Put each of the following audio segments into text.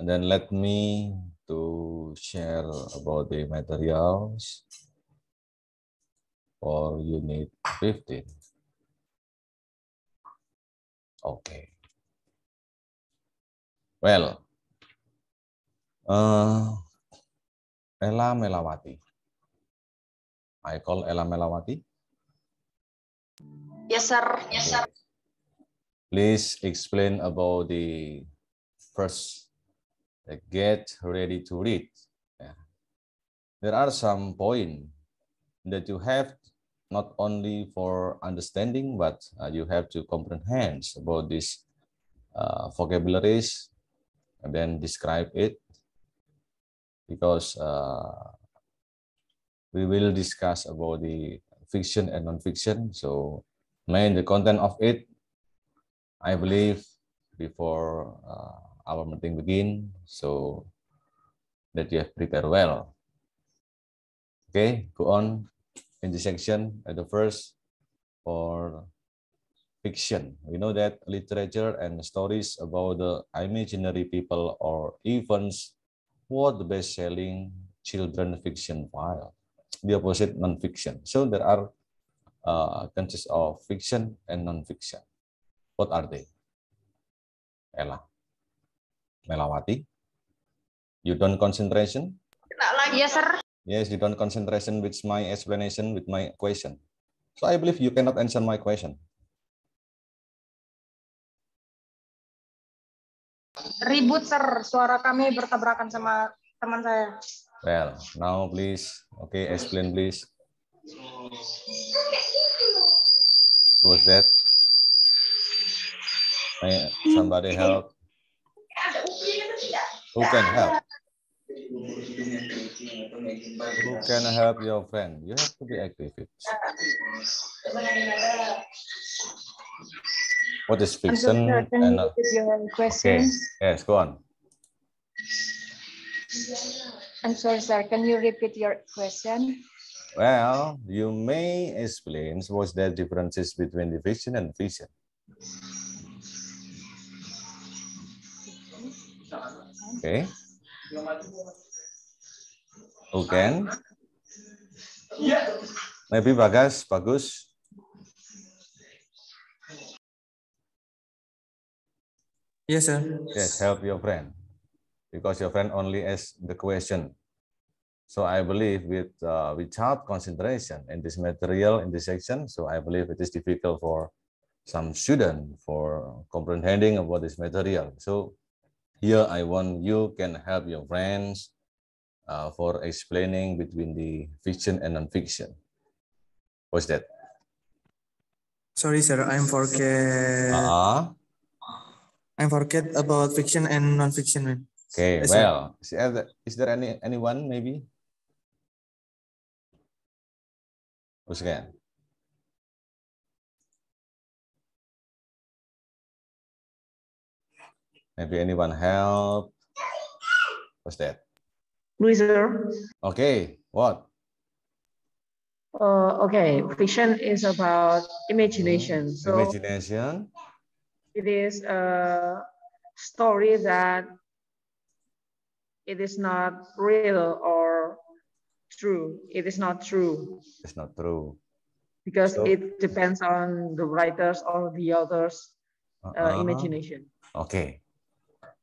And then let me to share about the materials for unit 15. Okay. Well, uh, Ella Melawati. I call Ella Melawati. Yes, sir. Yes, sir. Please explain about the first Uh, get ready to read. There are some point that you have not only for understanding, but uh, you have to comprehend about these uh, vocabularies and then describe it because uh, we will discuss about the fiction and non-fiction. So main the content of it, I believe before uh, our meeting begin. So that you have prepared well. Okay, go on in the section at the first for fiction. We know that literature and stories about the imaginary people or events were the best-selling children fiction file. The opposite non-fiction. So there are uh, consists of fiction and non-fiction. What are they? Ella. Melawati. You don't concentration? yes, sir. Yes, you don't concentration with my explanation, with my question. So I believe you cannot answer my question. Ribut, sir. Suara kami bertabrakan sama teman saya. Well, now please. Okay, explain please. Who was that? somebody help? Who can help? Who can help your friend? You have to be active. What is fiction? I'm and, uh, your question. Okay. Yes, go on. I'm sorry, sir. Can you repeat your question? Well, you may explain what's the differences between the fiction and fiction. Okay. Ugen. Maybe Bagas, bagus. Yes, sir. Yes, help your friend. Because your friend only asks the question. So I believe with uh, without concentration in this material, in this section, so I believe it is difficult for some student for comprehending about this material. So Here, I want you can help your friends uh, for explaining between the fiction and non-fiction. What's that? Sorry, sir, I'm forget. Uh -huh. I forget about fiction and non-fiction. Okay, is well, there, is there any anyone maybe? Who's again? Maybe anyone help? What's that? Loser. Okay, what? Uh, okay, fiction is about imagination. Mm-hmm. So imagination. It is a story that it is not real or true. It is not true. It's not true. Because so, it depends on the writers or the author's uh, uh imagination. Okay.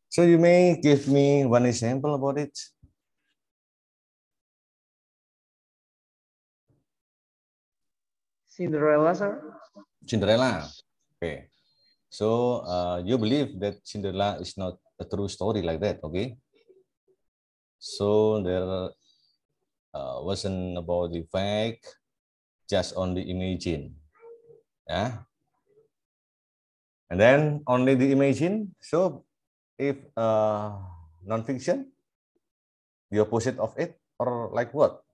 So you may give me one example about it. Cinderella, sir. Cinderella. Okay. So uh, you believe that Cinderella is not a true story like that, okay? So there uh, wasn't about the fact, just only imagine. Yeah. And then only the imagine. So if uh, non the opposite of it, or like what?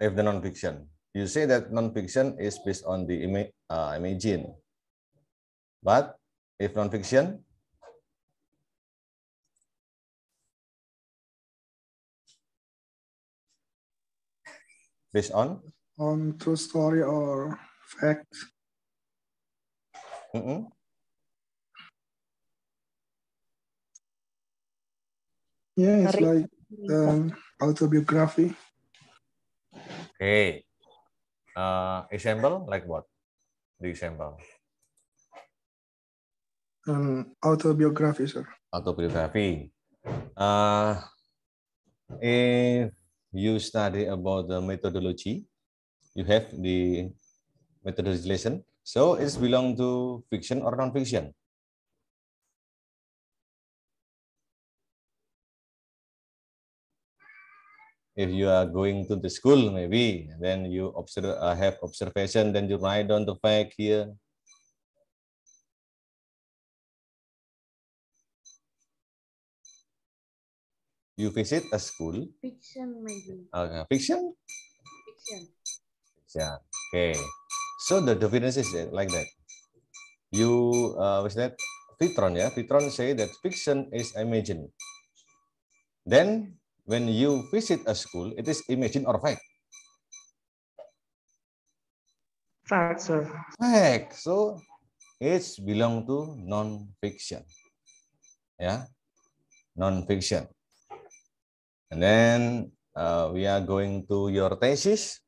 If the nonfiction, you say that nonfiction is based on the ima uh, imagine, but if nonfiction based on on um, true story or fact? Mm -hmm. Yeah, it's like um, autobiography. Okay. Uh, eh, example, like what? The example. Um, autobiography, sir. Autobiography. Uh, if you study about the methodology, you have the method legislation. So it's belong to fiction or non-fiction. If you are going to the school, maybe then you observe, uh, have observation, then you write down the fact here. You visit a school. Fiction, maybe. Okay, uh, fiction. Fiction. Yeah. Okay. So the definition is like that. You uh, was that Fitron? Yeah. Fitron say that fiction is imagined. Then when you visit a school, it is imagined or fact. Fact, sir. Fact. So it's belong to non-fiction. Yeah, non-fiction. And then uh, we are going to your thesis.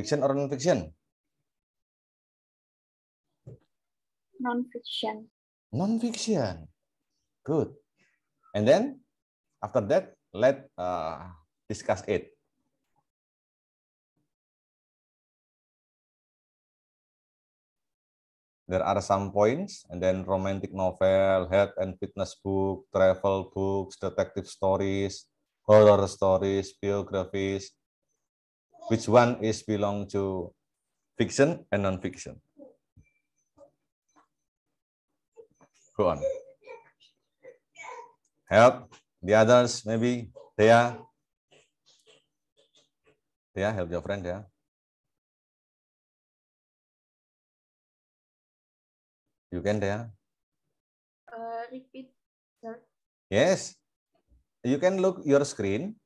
Fiction or non-fiction? Non-fiction. Non-fiction. Good. And then after that, let uh, discuss it. There are some points, and then romantic novel, health and fitness book, travel books, detective stories, horror stories, biographies, Which one is belong to fiction and non-fiction? Go on. Help the others, maybe. They are help your friend, Yeah. You can, Dea. Uh, repeat, sir. Yes. You can look your screen.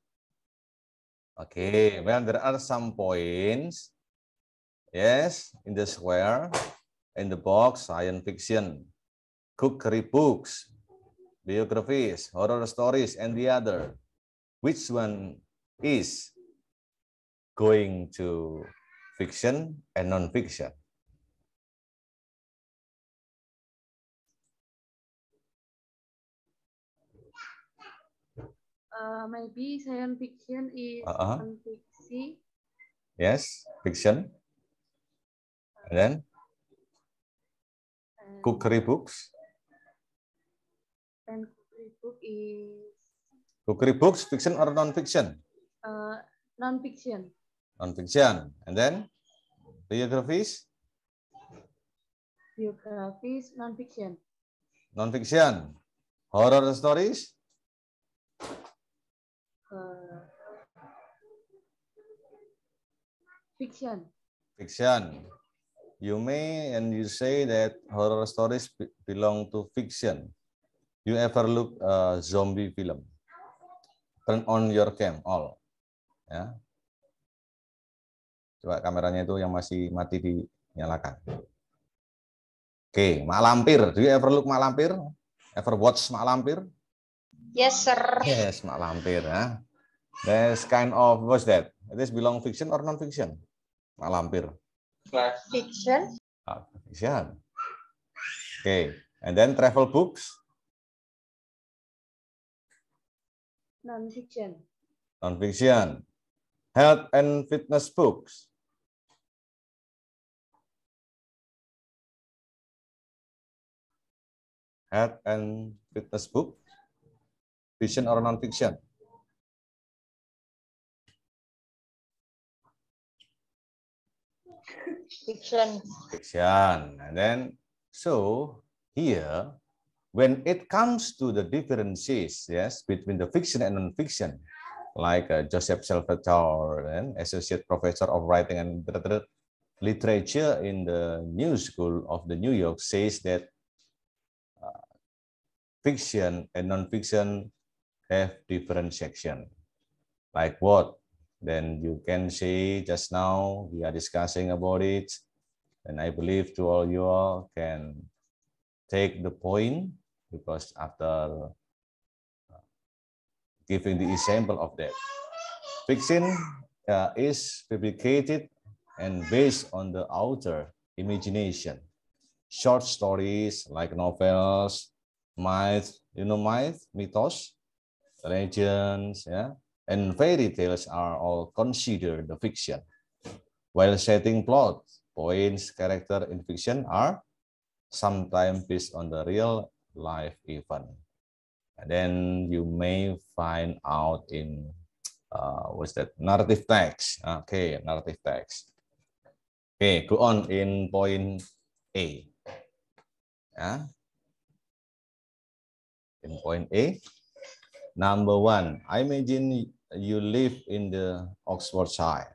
Okay, well, there are some points, yes, in the square, in the box, science fiction, cookery books, biographies, horror stories, and the other. Which one is going to fiction and non-fiction? Eh, maybe science fiction is uh -huh. fantasy. Yes, fiction. And then and cookery books. And cookery book is. Cookery books, fiction or non-fiction? Uh, non-fiction. Non-fiction. And then biographies. Biographies, non-fiction. Non-fiction. Horror stories ke fiction. Fiction. You may and you say that horror stories belong to fiction. You ever look a zombie film? Turn on your cam, all. Ya. Coba kameranya itu yang masih mati dinyalakan. Oke, okay. Mak Lampir. Do you ever look Mak Lampir? Ever watch Mak Lampir? Yes, sir. Yes, Mak Lampir. ha. That's kind of what's that? This belong fiction or non-fiction? Mak Lampir. Fiction. Ah, fiction. Okay, and then travel books. Non-fiction. Non-fiction. Health and fitness books. Health and fitness book. fiction or non-fiction. Fiction. Fiction. And then, so here, when it comes to the differences, yes, between the fiction and non-fiction, like uh, Joseph Salvatore, an associate professor of writing and literature in the New School of the New York, says that uh, fiction and non-fiction have different section. Like what? Then you can see just now we are discussing about it. And I believe to all you all can take the point because after uh, giving the example of that. Fiction uh, is fabricated and based on the author imagination. Short stories like novels, myth, you know myth, mythos, legends, ya, and fairy tales are all considered the fiction. While setting plots, points, character in fiction are sometimes based on the real life event. And then you may find out in uh, what's that narrative text. Okay, narrative text. Okay, go on in point A. Yeah. In point A, Number one, I imagine you live in the Oxfordshire.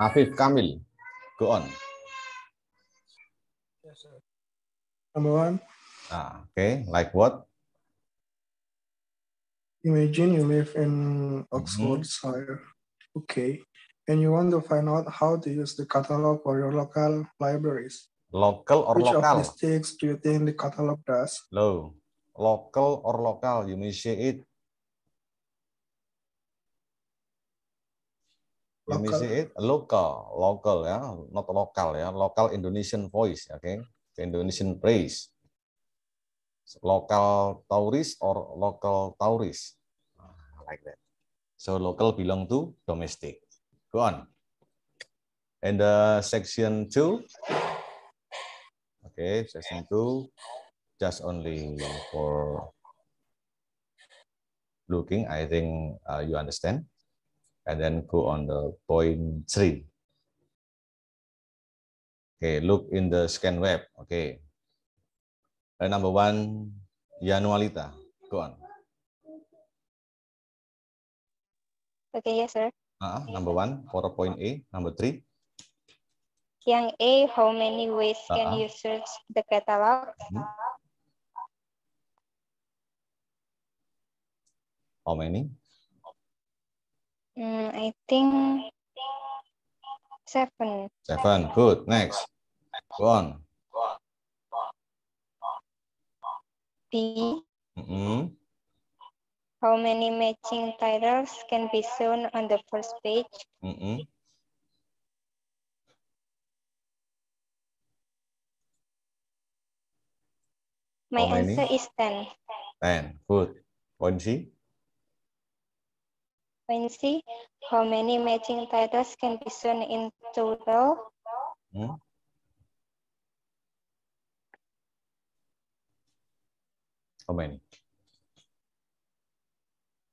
Afif Kamil, go on. Yes, sir. Number one. Ah, okay, like what? Imagine you live in mm-hmm. Oxfordshire. Mm -hmm. Okay. And you want to find out how to use the catalog for your local libraries. Local or Which local? Which of mistakes do you think the catalog does? No. Local or local, you may say it. You may say it local, local ya, not local ya, local Indonesian voice, ya, okay? Indonesian phrase, Local tourist or local tourist. Ah, like that. So local belong to domestic. Go on. And the uh, section two. Okay, section two just only for looking, I think uh, you understand. And then go on the point three. Okay, look in the scan web. Okay. Uh, number one, Yanualita. Go on. Okay, yes, sir. Uh, number one, for point A. Number three. Yang A, how many ways uh -huh. can uh-huh. you search the catalog? Hmm. How many? Mm, I think seven. Seven. Good. Next. Go on. B. Mm -hmm. How many matching titles can be shown on the first page? Mm -hmm. My answer is 10. 10. Good. One two. frequency, how many matching titles can be shown in total? Hmm? How many?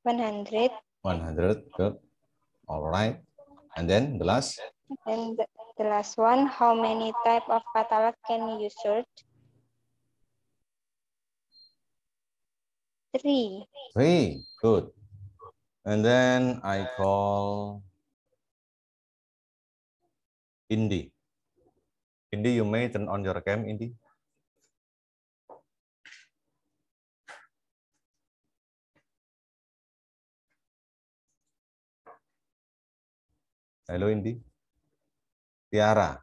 100. 100, good. All right. And then the last? And the last one, how many type of catalog can you search? Three. Three, good. And then I call Indy. Indy, you may turn on your cam, Indy. Hello, Indy. Tiara.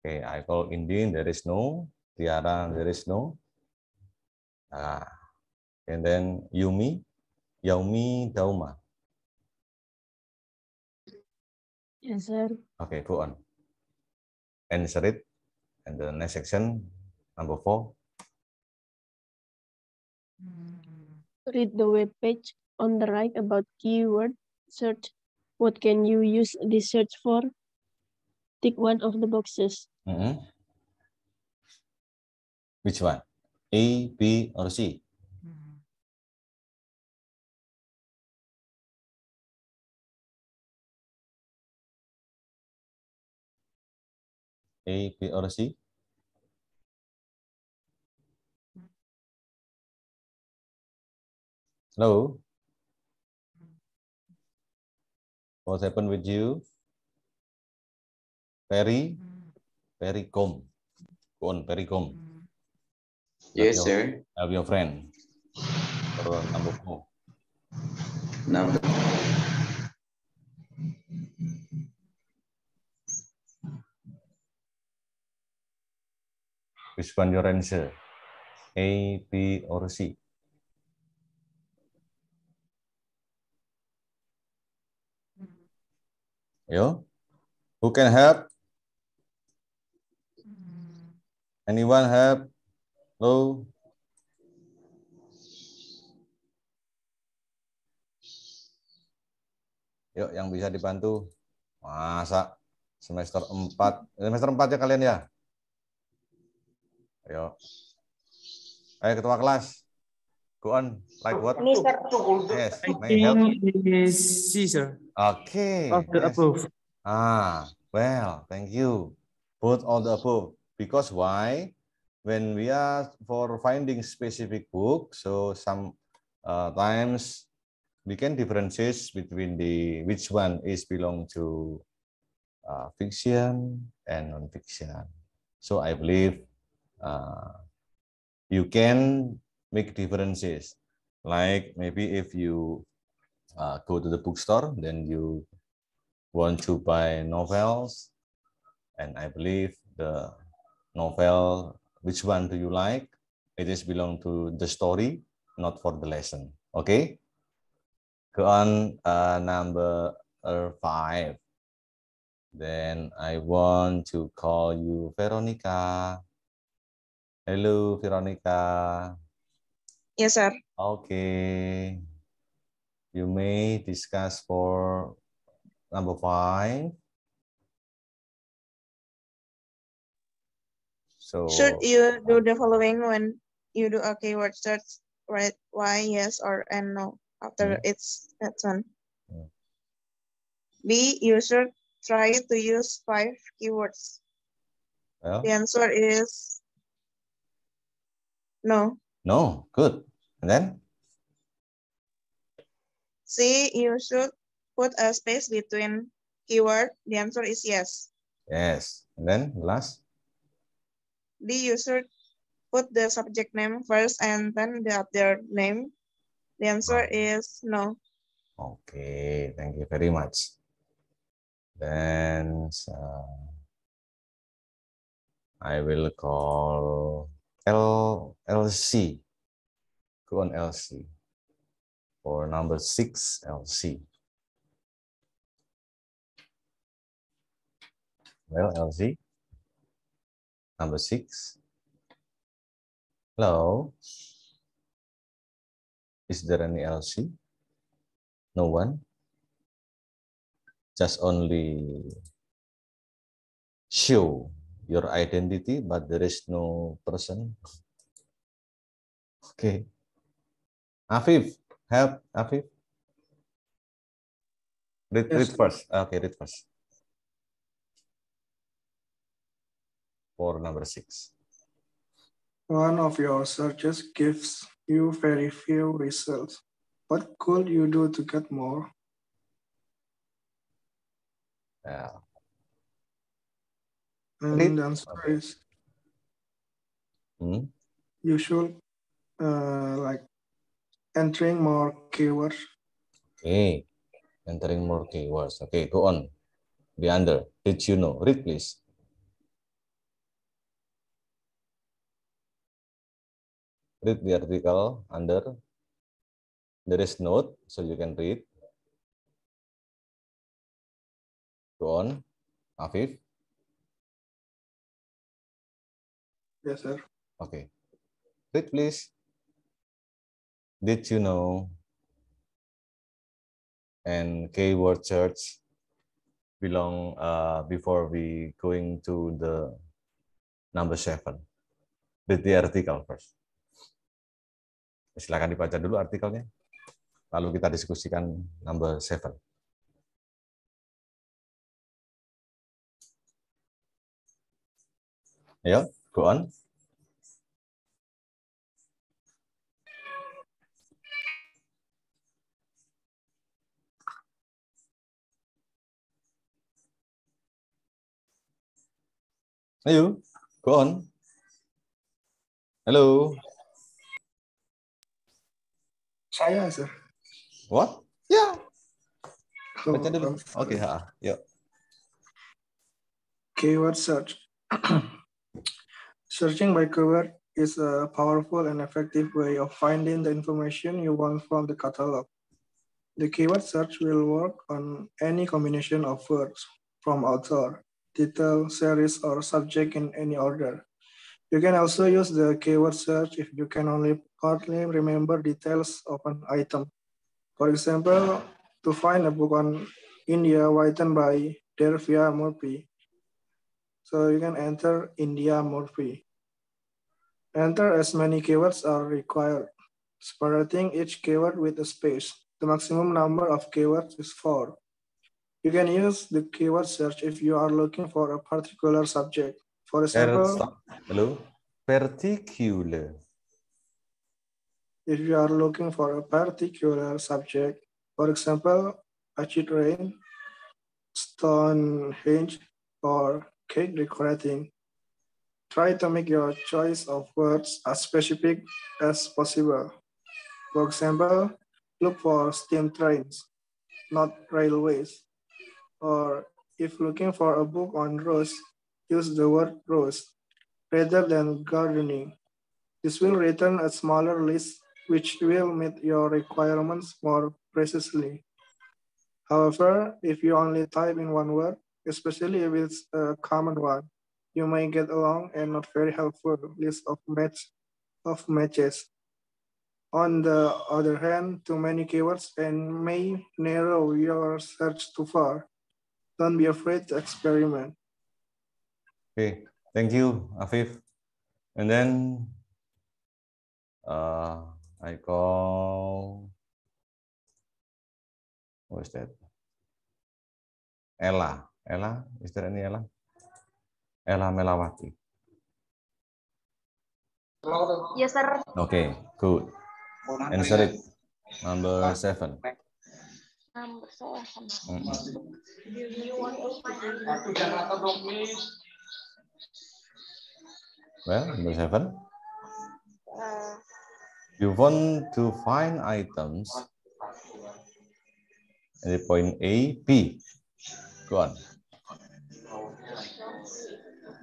Okay, I call Indy. There is no. Tiara, there is no. Ah and then Yumi, Yumi Dauma. Yes, sir. Okay, go on. Answer it. And the next section, number four. Hmm. Read the web page on the right about keyword search. What can you use this search for? Tick one of the boxes. Mm -hmm. Which one? A, B, or C? A, B, or C? Hello? What happened with you? Peri? Pericom. Go on, Pericom. Yes, have sir. Have your friend. Or number four. Number Wisban Yorense, A, B, or C? Yo, who can help? Anyone help? Hello? Yuk, yang bisa dibantu. Masa semester 4. Semester 4 ya kalian ya? Ayo. Ayo ketua kelas. Go on, like what? Mister. Yes, may help. Caesar. Okay. yes. Ah, well, thank you. Both all the above. Because why? When we are for finding specific book, so some uh, times we can differentiate between the which one is belong to uh, fiction and non-fiction. So I believe uh, you can make differences like maybe if you uh, go to the bookstore then you want to buy novels and i believe the novel which one do you like it is belong to the story not for the lesson okay go on uh, number uh, five then i want to call you veronica Hello, Veronica. Yes, sir. Okay. You may discuss for number five. So should you uh, do the following when you do a keyword search? Right? why, yes, or and no after it's that's one? We B. You should try to use five keywords. Well, the answer is no. No, good. And then? See, you should put a space between keyword. The answer is yes. Yes. And then last? D, you should put the subject name first and then the other name. The answer is no. Okay, thank you very much. Then uh, I will call LLC, LC. Go on LC. Or number six, LC. Well, LC. Number six. Hello. Is there any LC? No one. Just only show your identity, but there is no person. Okay. Afif, help Afif. Read, yes. read first. Ah, okay, read first. For number six. One of your searches gives you very few results. What could you do to get more? Yeah, And Please. answer is hmm? you should uh, like entering more keywords. Okay, entering more keywords. Okay, go on. The under. Did you know? Read please. Read the article under. There is note, so you can read. Go on, Afif. Yes, iya, sir. Okay. Read, please. Did you know? And K-word church belong uh, before we going to the number seven. Read the article first. Silakan dibaca dulu artikelnya. Lalu kita diskusikan number seven. Ayo. Go on. Ayo, go on. Hello. Saya, sir. What? Ya. Yeah. Baca dulu. Oke, okay, ha. Yuk. Keyword search. Searching by keyword is a powerful and effective way of finding the information you want from the catalog. The keyword search will work on any combination of words from author, title, series, or subject in any order. You can also use the keyword search if you can only partly remember details of an item. For example, to find a book on India written by Dervia Murphy, so you can enter India Murphy. Enter as many keywords are required, separating each keyword with a space. The maximum number of keywords is four. You can use the keyword search if you are looking for a particular subject. For example, hello, particular. If you are looking for a particular subject, for example, a train, Stonehenge, or keep recording. Try to make your choice of words as specific as possible. For example, look for steam trains, not railways. Or if looking for a book on rose, use the word rose rather than gardening. This will return a smaller list which will meet your requirements more precisely. However, if you only type in one word, especially with a common one. You may get a long and not very helpful list of, match, of matches. On the other hand, too many keywords and may narrow your search too far. Don't be afraid to experiment. Okay, thank you, Afif. And then uh, I call, what is that? Ella. Ella, istri ini Ella. Ella Melawati. Yes, sir. Oke, okay, good. Answer it. Number seven. Number seven. Mm-hmm. Well, number seven. Uh. you want to find items at point A, B. Go on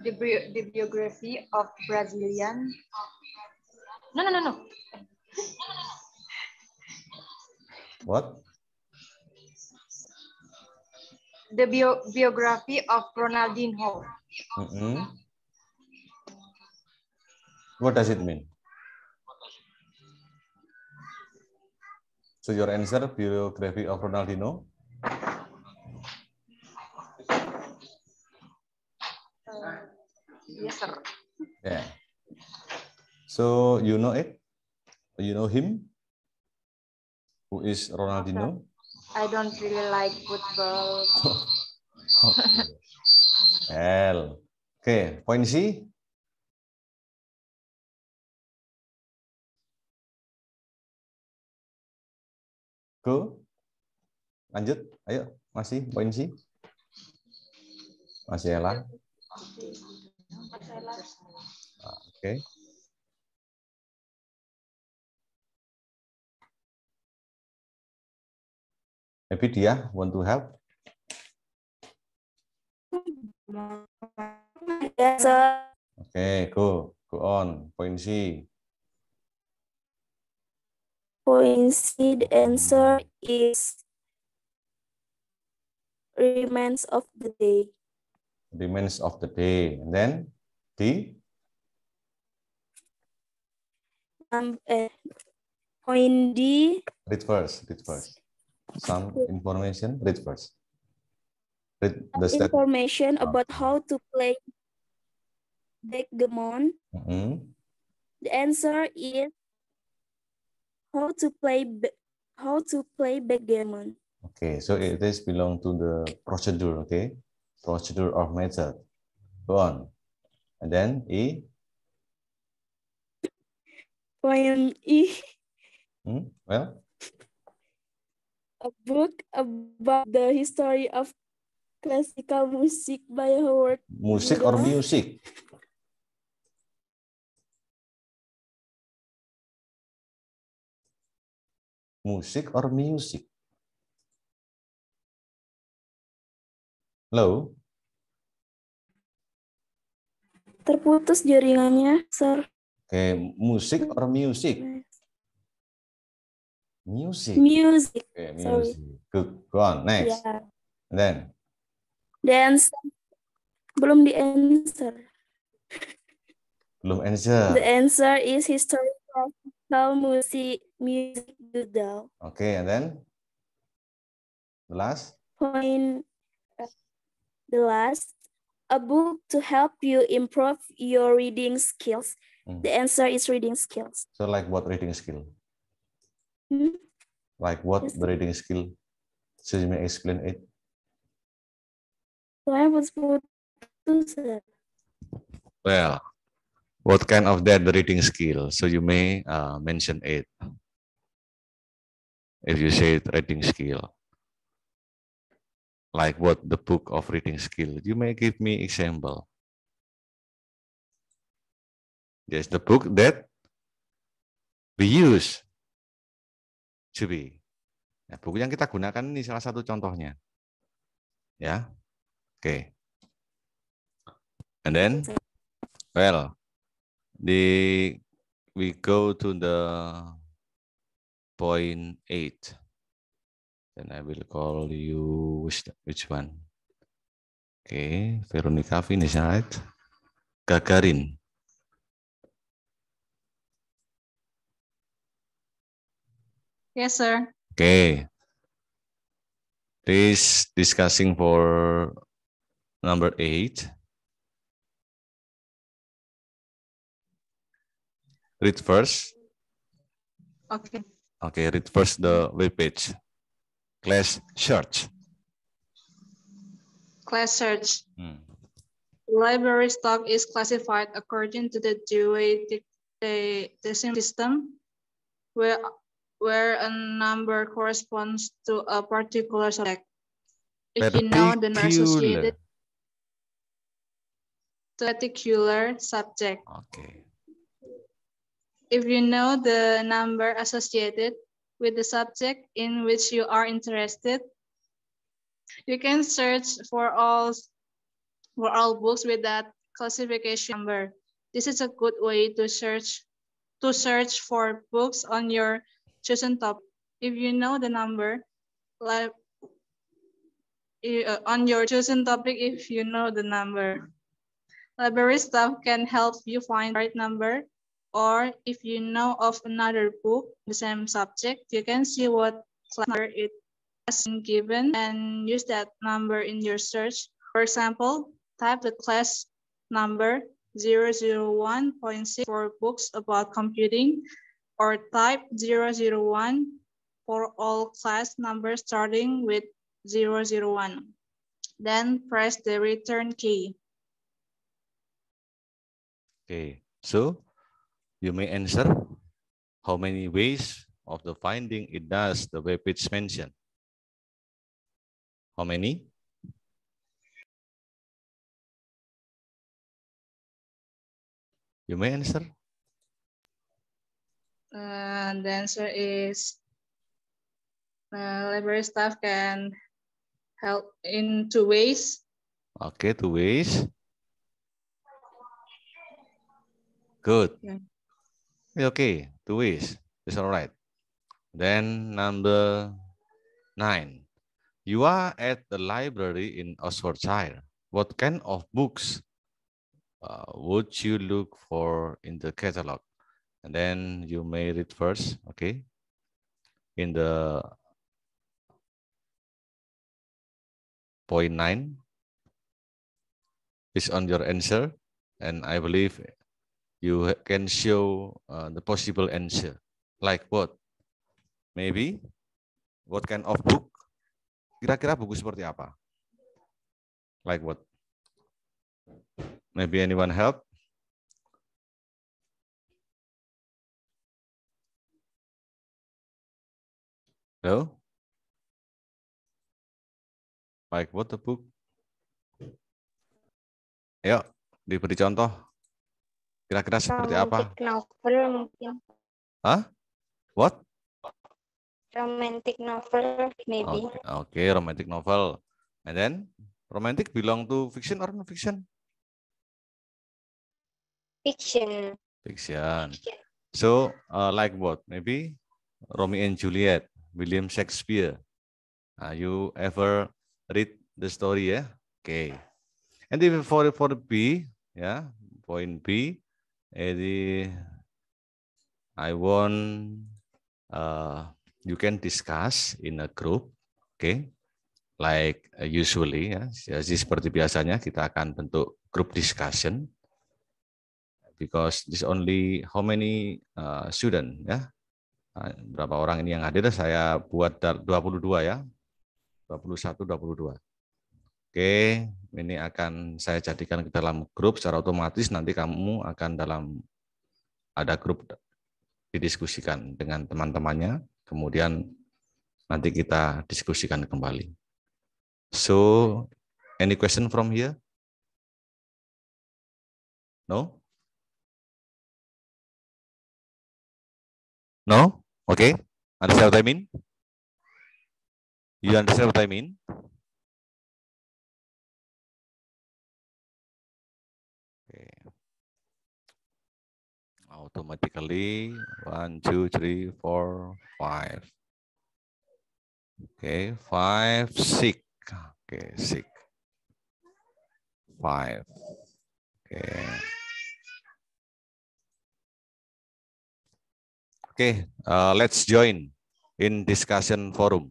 the, bi the biography of Brazilian. No, no, no, no. What? The bio biography of Ronaldinho. Mm -hmm. What does it mean? So your answer, biography of Ronaldinho? Uh, Yes, iya, sir. Yeah. So you know it? You know him? Who is Ronaldinho? I don't really like football. okay. Oh, iya. Oke. Okay, point C. Go. Lanjut, ayo. Masih, poin C. Masih Ella. Oke. Okay. Maybe dia want to help. Yes, Oke, okay, go. Go on. Point C. Point C, the answer is remains of the day. Remains of the day. And then? ¿Sí? Um, uh, point D. Read first. Some information first. Information oh. about how to play backgammon. Mm -hmm. The answer is how to play how to play backgammon. Okay, so it is belong to the procedure, okay? Procedure of method. Go on. And then E. Poem E. Hmm? Well? A book about the history of classical music by Howard. Music or music? Music or music? Hello? Terputus jaringannya, Sir. Oke, okay. musik or music? Music. Music. Okay, music. Sorry. Good. Go on. Next. Yeah. And then. Dance. Belum di answer. Belum answer. The answer is historical music music Oke, Okay, and then the last. Point. Uh, the last a book to help you improve your reading skills? Mm. The answer is reading skills. So like what reading skill? Hmm? Like what yes. the reading skill? So you may explain it. So I was Well, what kind of that the reading skill? So you may uh, mention it if you say reading skill. Like what the book of reading skill. You may give me example. There's the book that we use to be. Nah, buku yang kita gunakan ini salah satu contohnya. Ya. Oke. Okay. And then well the we go to the point eight. Then I will call you which, which one? Okay, Veronica finish, right? Gagarin. Yes, sir. Okay. This discussing for number eight. Read first. Okay. Okay, read first the web page. Class search. Class search. Hmm. Library stock is classified according to the Dewey Decimal System, where, where a number corresponds to a particular subject. If you know the associated particular subject. Okay. If you know the number associated with the subject in which you are interested. You can search for all, for all books with that classification number. This is a good way to search, to search for books on your chosen topic. If you know the number, like, uh, on your chosen topic if you know the number. Library staff can help you find the right number or if you know of another book, the same subject, you can see what class number it has been given and use that number in your search. For example, type the class number 001.6 for books about computing or type 001 for all class numbers starting with 001. Then press the return key. Okay, so you may answer how many ways of the finding it does the web page mention. How many? You may answer. Uh, the answer is uh, library staff can help in two ways. Okay, two ways. Good. Yeah. Okay, two ways. It's all right. Then number nine. You are at the library in Oxfordshire. What kind of books uh, would you look for in the catalog? And then you may read first, okay? In the point nine, it's on your answer. And I believe you can show uh, the possible answer. Like what? Maybe what kind of book? Kira-kira buku seperti apa? Like what? Maybe anyone help? Hello? Like what the book? Ya, diberi contoh. Kira-kira seperti apa? novel mungkin. Hah? What? Romantic novel maybe. Oke, okay. okay, romantic novel. And then romantic belong to fiction or non fiction? Fiction. Fiction. So, uh, like what? Maybe Romeo and Juliet, William Shakespeare. Uh, you ever read the story ya? Yeah? Oke. Okay. And then for for the B, ya, yeah, point B, jadi I want uh, you can discuss in a group, okay? Like uh, usually, ya. Jadi seperti biasanya kita akan bentuk group discussion because this only how many uh, student, ya? Uh, berapa orang ini yang hadir? Saya buat 22 ya, 21, 22. Oke, ini akan saya jadikan ke dalam grup secara otomatis nanti kamu akan dalam ada grup didiskusikan dengan teman-temannya, kemudian nanti kita diskusikan kembali. So, any question from here? No? No? Oke? Okay. Understand what I mean? You understand what I mean? automatically. One, two, three, four, five. Okay, five, six. Okay, six. Five. Okay. Okay, uh, let's join in discussion forum.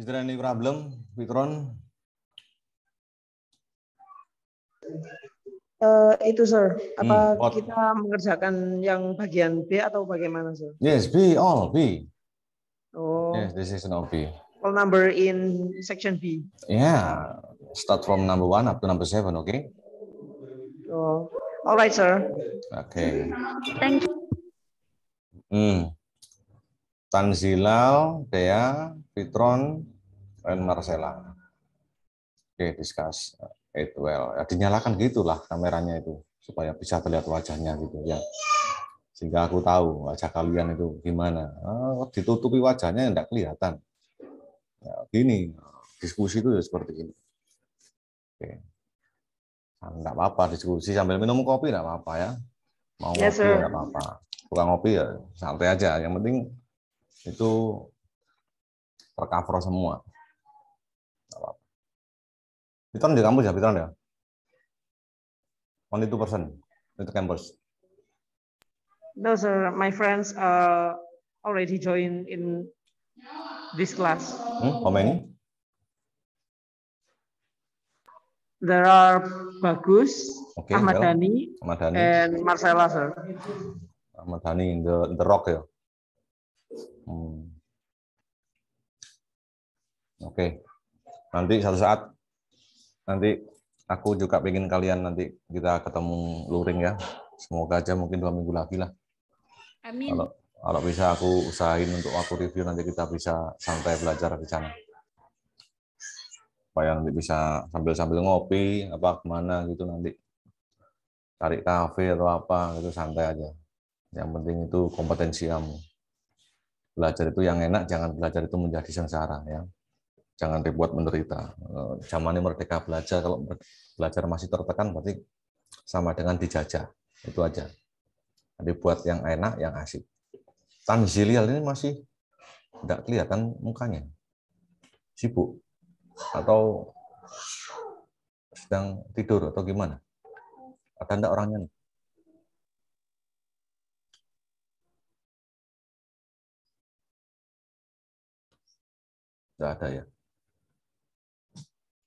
Is there any problem, Vikron? Uh, eh, itu sir, apa hmm, what? kita mengerjakan yang bagian B atau bagaimana sir? Yes, B all B. Oh. Yes, this is an OB. All number in section B. Yeah, start from number one up to number seven, okay? Oh, all right, sir. Okay. Thank you. Hmm. Tanzilal, Dea, Fitron, dan Marcella. Oke, okay, discuss eh, it well. Ya, dinyalakan gitulah kameranya itu supaya bisa terlihat wajahnya gitu ya. Sehingga aku tahu wajah kalian itu gimana. Oh, ditutupi wajahnya enggak kelihatan. Ya, gini, diskusi itu ya seperti ini. Oke. Okay. Nah, enggak apa-apa diskusi sambil minum kopi enggak apa-apa ya. Mau yes, ngopi enggak ya apa-apa. Bukan ngopi ya santai aja. Yang penting itu tercover semua. Pitron di kampus ya, Pitron ya? Only two person itu campus. Those are my friends uh, already join in this class. Hmm, how many? There are Bagus, okay, Ahmad, Dhani, Ahmad Dhani, and Marcella, sir. Ahmad Dhani in the, in the rock ya? Hmm. Oke, okay. nanti satu saat nanti aku juga ingin kalian nanti kita ketemu luring ya. Semoga aja mungkin dua minggu lagi lah. Amin. Kalau kalau bisa aku usahain untuk aku review nanti kita bisa santai belajar di sana. Supaya nanti bisa sambil-sambil ngopi apa kemana gitu nanti cari kafe atau apa gitu santai aja. Yang penting itu kompetensi kamu belajar itu yang enak, jangan belajar itu menjadi sengsara ya. Jangan dibuat menderita. Eh, Zamannya merdeka belajar, kalau belajar masih tertekan berarti sama dengan dijajah. Itu aja. Jadi buat yang enak, yang asik. Tanzilial ini masih tidak kelihatan mukanya. Sibuk. Atau sedang tidur atau gimana? Ada enggak orangnya nih? Enggak ada ya?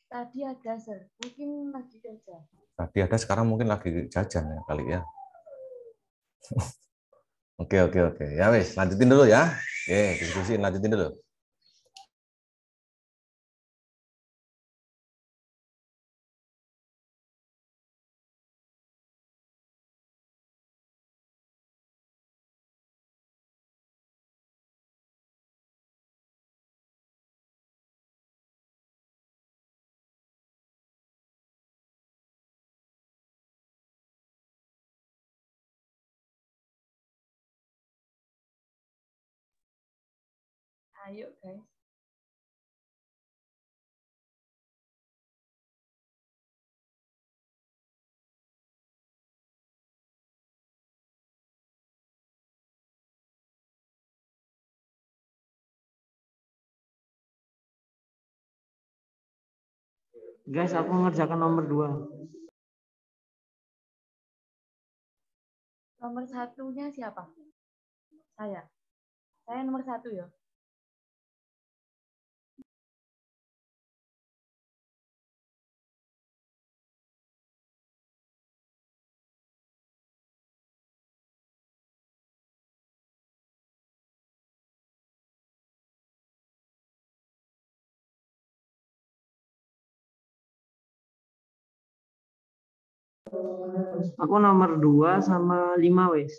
Tadi ada, Sir. Mungkin lagi jajan. Tadi ada, sekarang mungkin lagi jajan ya kali ya. oke, oke, oke. Ya wis lanjutin dulu ya. Oke, diskusi lanjutin dulu. Ayo guys. Guys, aku mengerjakan nomor dua. Nomor satunya siapa? Saya. Saya nomor satu ya. Aku nomor 2 sama 5 wes.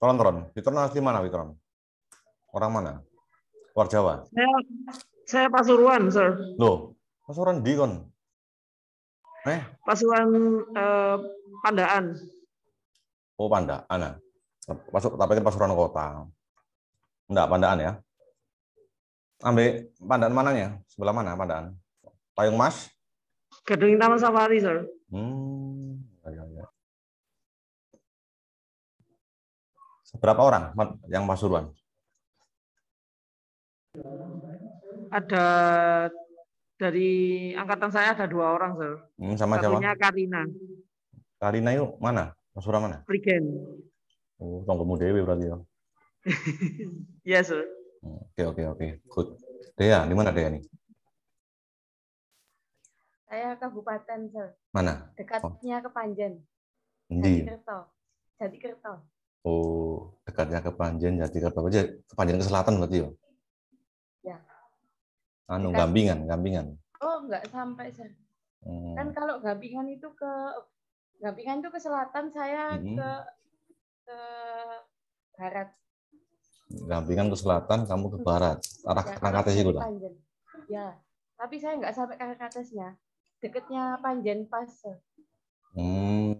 Tolong Ron, Witron asli mana Witron? Orang mana? Luar Jawa? Saya, saya Pasuruan, Sir. Loh, Pasuruan di kon? Eh? Pasuruan eh, Pandaan. Oh, Pandaan. Ah. Masuk, tapi itu Pasuruan Kota. Enggak, Pandaan ya. Ambil Pandaan mananya? Sebelah mana Pandaan? Payung Mas? Gedung Taman Safari, Sir. Hmm. Berapa orang yang Mas Surwan? Ada dari angkatan saya ada dua orang, Sir. Hmm, sama Satunya jawa. Karina. Karina yuk, mana? Mas mana? Prigen. Oh, tonggomu dewe berarti ya. Iya, Sir. Hmm, oke, oke, oke. Good. Dea, di mana Dea nih? Saya kabupaten, Sir. Mana? Dekatnya oh. ke Panjen. Kerto. Jadi Kerto. Oh, dekatnya ke Panjen, jadi ke aja ke Panjen ke selatan berarti ya? Ya. Anu, Dekat. Gambingan, Gambingan. Oh, enggak sampai saya. Hmm. Kan kalau Gambingan itu ke Gambingan itu ke selatan, saya hmm. ke ke barat. Gambingan ke selatan, kamu ke hmm. barat. Arah ya, Karangkates itu lah. Ya, tapi saya enggak sampai ke Karangkatesnya. Deketnya Panjen pas. Hmm,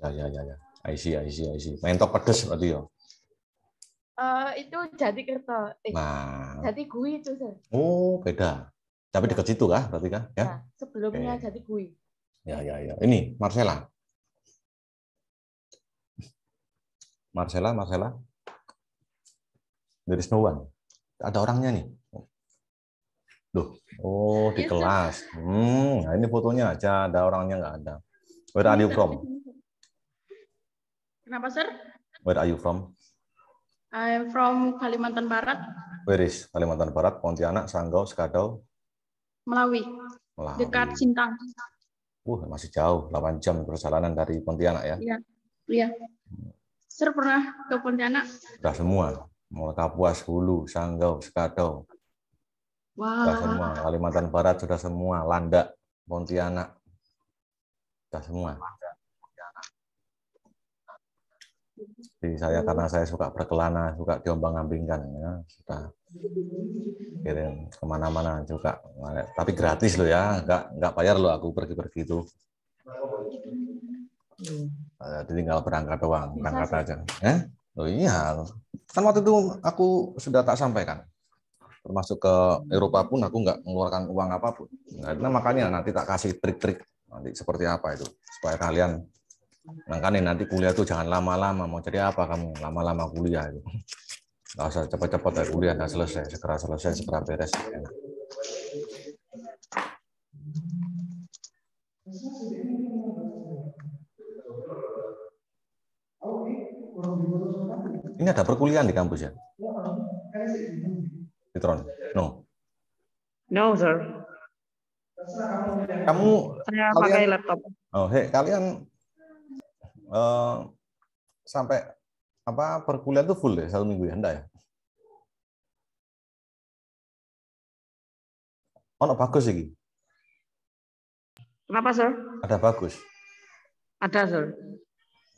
ya ya ya ya. I see, I see, I Mentok pedes berarti ya? Uh, itu jadi Kerto. Eh, nah. jadi Gui itu. Sir. Oh, beda. Tapi ya. dekat situ kah berarti kah? Ya. Nah, sebelumnya okay. jadi Gui. Ya, ya, ya. Ini Marcela. Marcela, Marcela. Dari Snow Ada orangnya nih. Duh. Oh, di iya, kelas. Hmm, nah ini fotonya aja ada orangnya nggak ada. Where are you Kenapa, sir? Where are you from? I'm from Kalimantan Barat. Where is Kalimantan Barat, Pontianak, Sanggau, Sekadau? Melawi. Melawi. Dekat Sintang. Wah, uh, masih jauh, 8 jam perjalanan dari Pontianak ya? Iya. Iya. Sir pernah ke Pontianak? Sudah semua. Mulai Kapuas, Hulu, Sanggau, Sekadau. Wah. Wow. Sudah semua. Kalimantan Barat sudah semua. Landak, Pontianak. Sudah semua. Jadi saya karena saya suka berkelana, suka diombang-ambingkan, ya, suka kirim kemana-mana juga. Tapi gratis loh ya, nggak nggak bayar loh aku pergi-pergi itu. Jadi tinggal berangkat doang, berangkat aja. Eh? Oh iya, kan waktu itu aku sudah tak sampaikan termasuk ke Eropa pun aku nggak mengeluarkan uang apapun. Nah, makanya nanti tak kasih trik-trik nanti seperti apa itu supaya kalian Makanya nanti kuliah tuh jangan lama-lama. Mau jadi apa kamu? Lama-lama kuliah. Gitu. Gak usah cepat-cepat dari kuliah, gak selesai. Segera selesai, segera beres. Enak. Ini ada perkuliahan di kampus ya? Citron? No. No, sir. Kamu saya kalian, pakai laptop. Oh, hey, kalian Eh, sampai apa perkuliahan tuh full ya satu minggu ya enggak ya Oh, no, bagus sih. Kenapa, Sir? Ada bagus. Ada, Sir.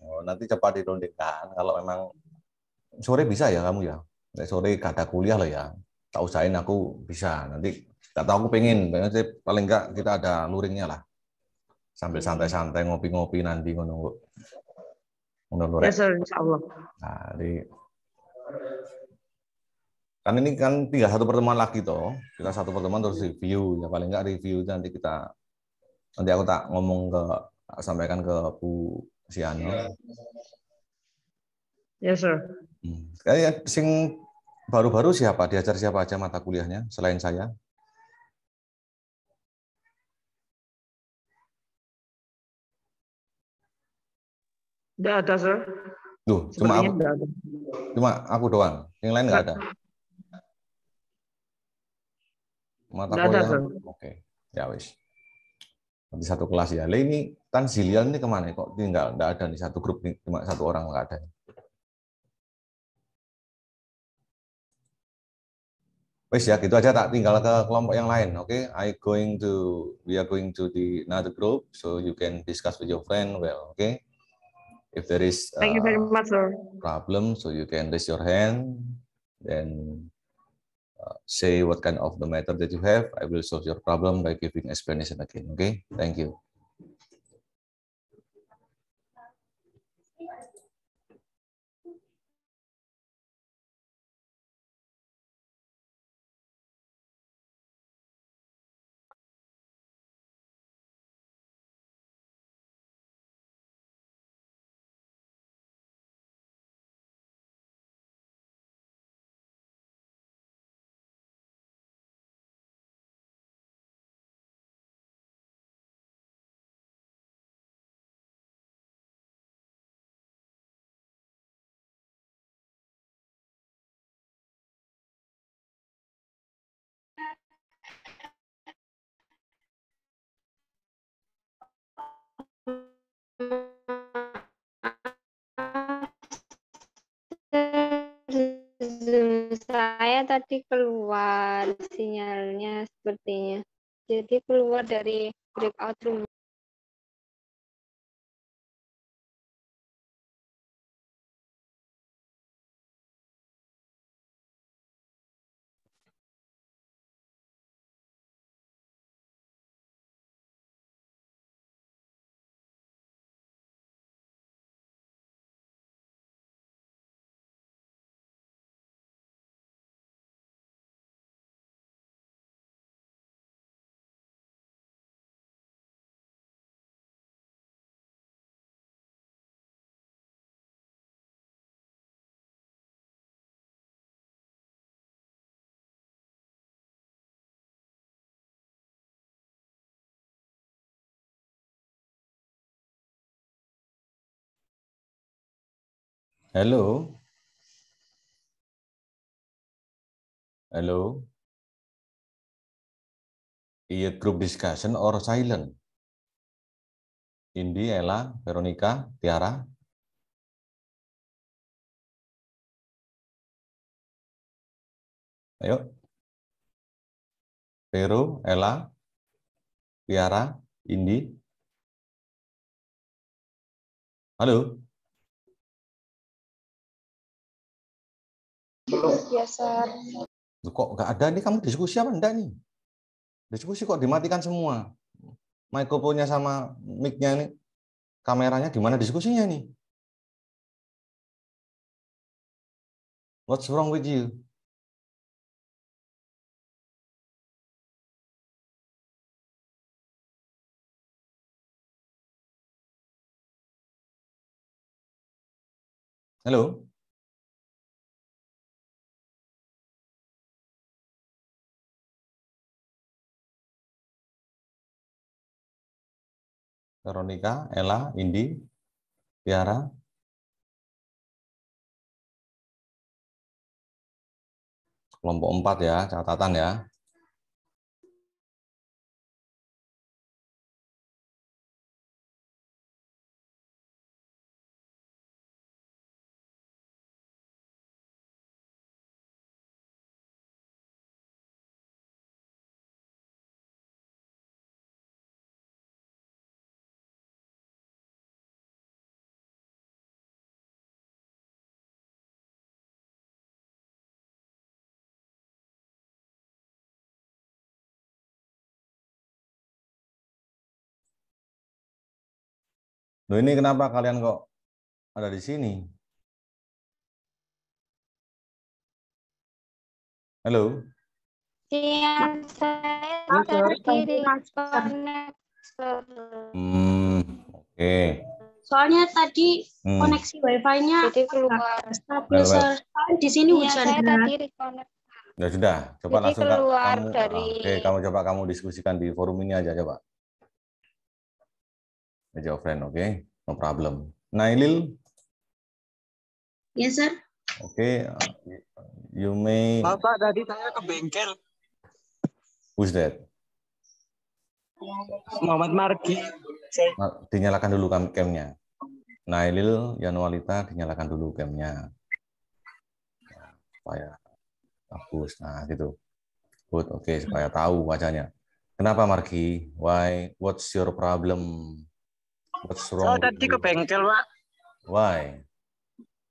Oh, nanti cepat dirundingkan. Kalau memang sore bisa ya kamu ya. Sore gak ada kuliah lah ya. Tak usahain aku bisa. Nanti gak tahu aku pengen. Nanti paling enggak kita ada luringnya lah. Sambil santai-santai ngopi-ngopi nanti menunggu. Mudah-mudahan. Ya. insya Allah. Nah, jadi kan ini kan tinggal satu pertemuan lagi toh kita satu pertemuan terus review ya paling nggak review nanti kita nanti aku tak ngomong ke sampaikan ke Bu Siano yes sir hmm. kayak sing baru-baru siapa diajar siapa aja mata kuliahnya selain saya Tidak ada, sir. Duh, cuma aku, ada. cuma aku doang. Yang lain nggak ada. Mata kuliah. Ada, sir. Oke, ya wis. di satu kelas ya. Le ini Tanzilian ini kemana? Kok tinggal? Nggak ada di satu grup nih, cuma satu orang nggak ada. Wes ya, gitu aja tak tinggal ke kelompok yang lain. Oke, okay? I going to we are going to the another group so you can discuss with your friend well, oke. Okay? If there is Thank you very uh, much, sir. problem, so you can raise your hand, then uh, say what kind of the matter that you have. I will solve your problem by giving explanation again. Okay, thank you. tadi keluar sinyalnya sepertinya. Jadi keluar dari breakout room. Hello. Hello. Iya grup discussion or silent? Indi, Ella, Veronica, Tiara. Ayo. Vero, Ella, Tiara, Indi. Halo. Gitu. biasa. Kok nggak ada nih kamu diskusi apa enggak nih? Diskusi kok dimatikan semua. Mikrofonnya sama mic-nya nih. Kameranya gimana diskusinya nih? What's wrong with you? Halo. Veronica, Ella, Indi, Tiara. Kelompok 4 ya, catatan ya. Loh ini kenapa kalian kok ada di sini? Halo. iya saya Hmm, oke. Okay. Soalnya tadi hmm. koneksi wifi-nya keluar. Stabil, di sini ya, hujan saya tadi Ya sudah, coba jadi langsung keluar kamu, dari... Oke, okay, kamu coba kamu diskusikan di forum ini aja coba. As your friend, okay? No problem. Nailil? Yes, sir. Oke, okay. you may. Bapak tadi saya ke bengkel. Who's that? Muhammad Margi. Dinyalakan dulu camnya. Nailil Yanualita dinyalakan dulu camnya. Supaya bagus Nah, gitu. Good, oke, okay. supaya tahu wajahnya. Kenapa Margi? Why? What's your problem? What's oh, wrong? So, tadi ke bengkel, Pak. Why?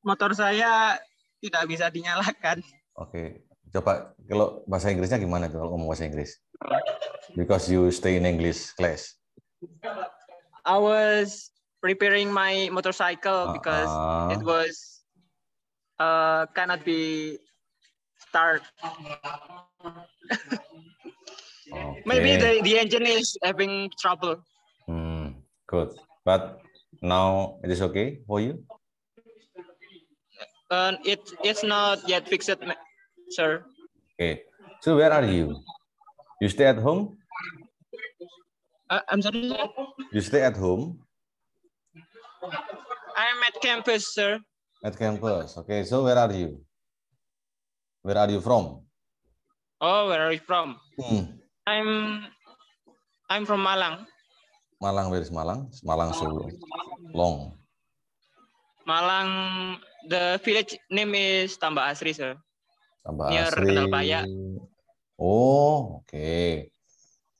Motor saya tidak bisa dinyalakan. Oke. Okay. Coba kalau bahasa Inggrisnya gimana kalau ngomong bahasa Inggris? Because you stay in English class. I was preparing my motorcycle ah, because uh -uh. it was uh, cannot be start. okay. Maybe the, the engine is having trouble. Hmm, good. But now it is okay for you? Um, it, it's not yet fixed, sir. Okay. So where are you? You stay at home? Uh, I'm sorry, sir? You stay at home? I'm at campus, sir. At campus. Okay. So where are you? Where are you from? Oh, where are you from? Hmm. I'm I'm from Malang. Malang where is Malang? Malang Solo. Long. Malang the village name is Tambak Asri sir. Tambah Near Asri. Oh, okay.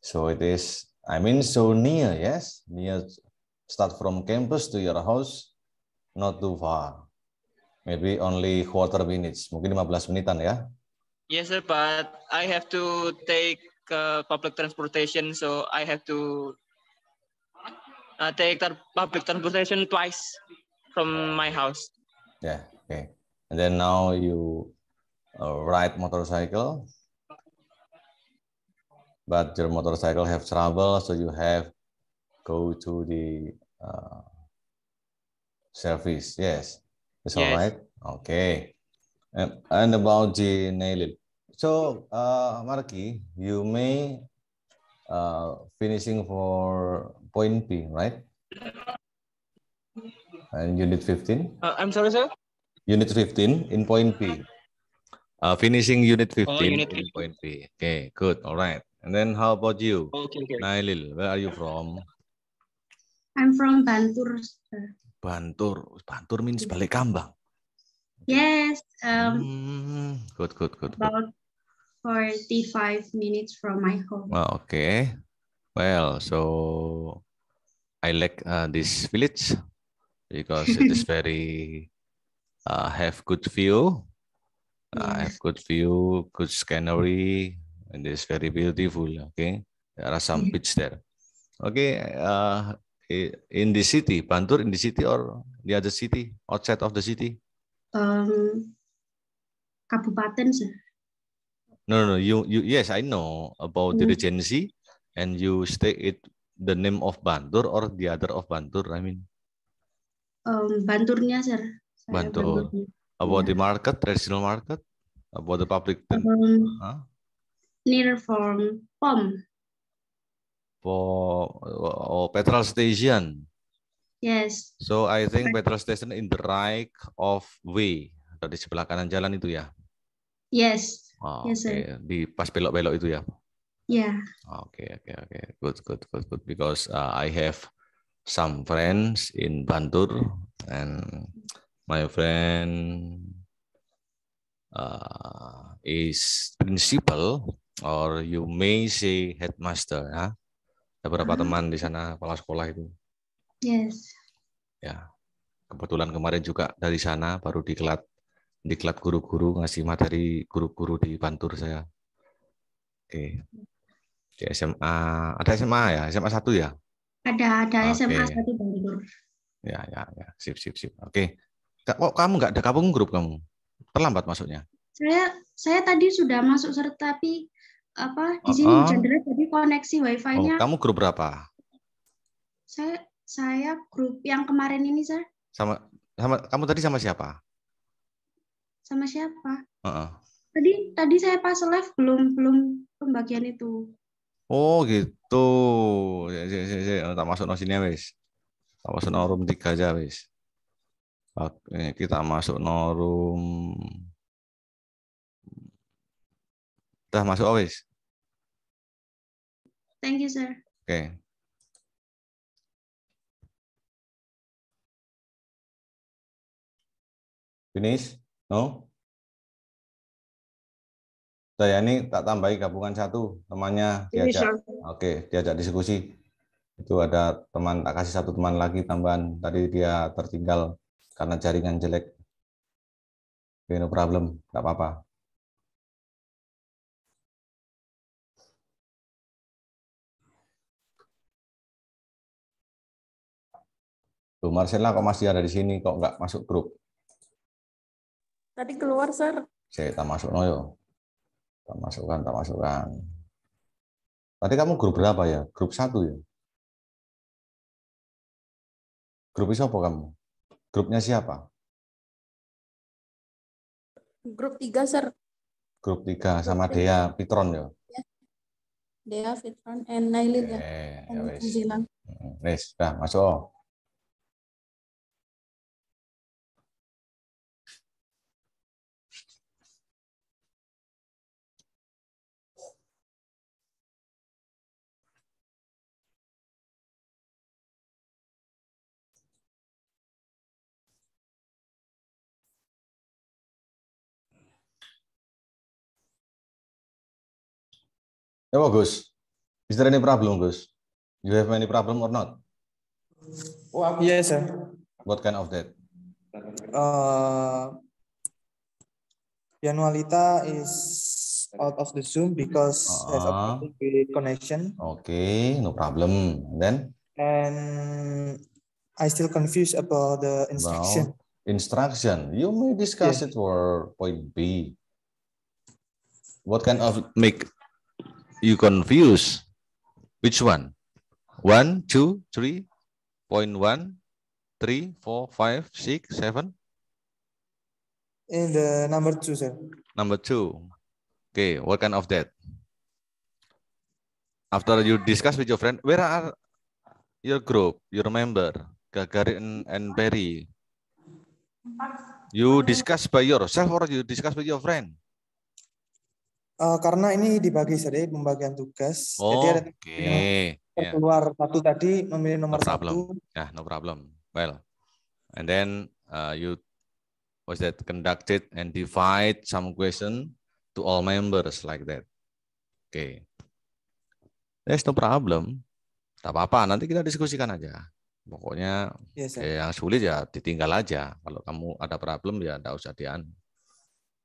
So it is I mean so near, yes? Near start from campus to your house not too far. Maybe only quarter minutes, mungkin 15 menitan ya. Yes, sir, but I have to take uh, public transportation, so I have to uh, take public transportation twice from my house. Yeah. Okay. And then now you uh, ride motorcycle, but your motorcycle have trouble, so you have go to the uh, service. Yes, it's yes. all right. Okay. And, and about the nail. So, uh, Marky, you may uh, finishing for point B, right? And unit 15? Uh, I'm sorry, sir? Unit 15 in point B. Uh, finishing unit 15 oh, unit in point B. Okay, good. All right. And then how about you? Okay, okay. Nailil, where are you from? I'm from Bantur, Bantur. Bantur means balik kambang. Yes. Um, hmm, good, good, good. About 45 minutes from my home. Well, ah, okay. Well, so I like uh, this village because it is very uh, have good view. Uh, have good view, good scenery, and it's very beautiful. Okay, there are some beach there. Okay, uh, in the city, Bantur in the city or the other city outside of the city? Um, kabupaten. No, no, no. You, you. Yes, I know about mm. the regency and you stay it the name of Bantur or the other of Bantur? I mean. Um, Banturnya, sir. Saya Bantur. Banturnya. About yeah. the iya. market, traditional market, about the public. Um, huh? Near from POM. For oh, oh, petrol station. Yes. So I think petrol station in the right of way. Atau di sebelah kanan jalan itu ya? Yes. Oh, yes, sir. Okay. Di pas belok-belok itu ya? Yeah. Okay, okay, okay. Good, good, good, good. Because uh, I have some friends in Bantur, and my friend uh, is principal, or you may say headmaster. Huh? Ya. Ada berapa uh-huh. Ah. teman di sana kepala sekolah itu. Yes. Ya, kebetulan kemarin juga dari sana baru diklat diklat guru-guru ngasih materi guru-guru di Bantur saya. Oke. Okay di SMA ada SMA ya SMA satu ya ada ada okay. SMA satu Bogor ya ya ya sip sip sip oke okay. kok kamu nggak ada kampung grup kamu terlambat masuknya saya saya tadi sudah masuk serta tapi apa di sini oh, jendela jadi koneksi wifi-nya oh, kamu grup berapa saya saya grup yang kemarin ini saya sama sama kamu tadi sama siapa sama siapa uh -uh. tadi tadi saya pas live belum belum pembagian itu Oh gitu. Ya, ya, ya, ya. Oh, tak masuk no sini wis. Tak masuk no room tiga aja wis. Oke, eh, kita masuk no room. Dah masuk oh, wis. Thank you sir. Oke. Okay. Finish? No? ini tak tambahi gabungan satu temannya diajak. Oke, diajak diskusi. Itu ada teman tak kasih satu teman lagi tambahan. Tadi dia tertinggal karena jaringan jelek. Oke, no problem, nggak apa-apa. Tuh, Marcella kok masih ada di sini, kok nggak masuk grup? Tadi keluar, Sir. Saya tak masuk noyo. Tak masukkan, tak masukkan. Tadi kamu grup berapa ya? Grup satu ya? Grup siapa kamu? Grupnya siapa? Grup tiga, Sir. Grup tiga sama Dea Pitron ya? ya? Dea Pitron and Nailin okay, ya. Yes. Ya sudah masuk. Ewa ya, Gus, is there any problem Gus? You have any problem or not? Oh yes sir. What kind of that? Uh, Pianualita is out of the Zoom because uh -huh. has a ah. connection. Okay, no problem. Then? And I still confused about the instruction. Well, instruction. You may discuss yeah. it for point B. What kind of make you confuse which one? One, two, three, point one, three, four, five, six, seven. In the number two, sir. Number two. Okay, what kind of that? After you discuss with your friend, where are your group, your member, Gagarin and Perry? You discuss by yourself or you discuss with your friend? Uh, karena ini dibagi sedikit pembagian tugas. Oh, jadi ada okay. yang ya. keluar yeah. satu tadi memilih nomor no satu. satu. Ya, yeah, no problem. Well, and then uh, you was that conducted and divide some question to all members like that. Oke, okay. there's no problem. Tidak apa-apa, nanti kita diskusikan aja. Pokoknya yes, yang sulit ya ditinggal aja. Kalau kamu ada problem ya tidak usah dianu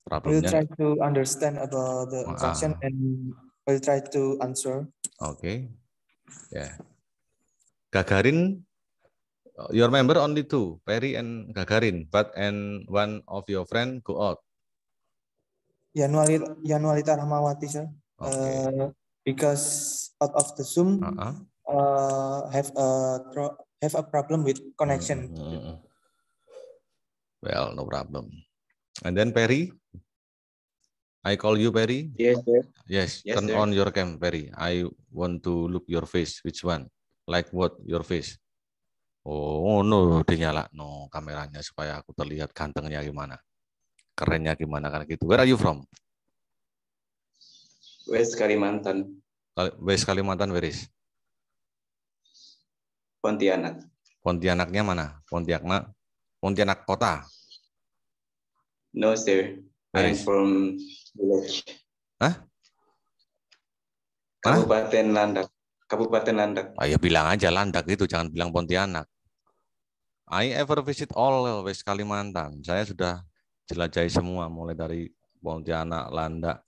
problemnya. We'll try to understand about the question ah. and we'll try to answer. Oke. Okay. Ya. Yeah. Gagarin your member only two, Perry and Gagarin, but and one of your friend go out. Yanuali Yanualita Rahmawati sir. Okay. Uh, because out of the Zoom uh ah, -huh. Ah. uh, have a have a problem with connection. Mm -hmm. Well, no problem. And then Perry, I call you Perry. Yes, sir. Yes, yes turn sir. on your cam, Perry. I want to look your face. Which one? Like what? Your face. Oh, no, dinyala no kameranya supaya aku terlihat gantengnya gimana. Kerennya gimana kan gitu. Where are you from? West Kalimantan. West Kalimantan, where is? Pontianak. Pontianaknya mana? Pontianak. Pontianak kota. No, sir. Nice. I'm from village. Hah? Kabupaten Landak. Kabupaten Landak. Ah, ya bilang aja Landak itu, jangan bilang Pontianak. I ever visit all West Kalimantan. Saya sudah jelajahi semua, mulai dari Pontianak, Landak,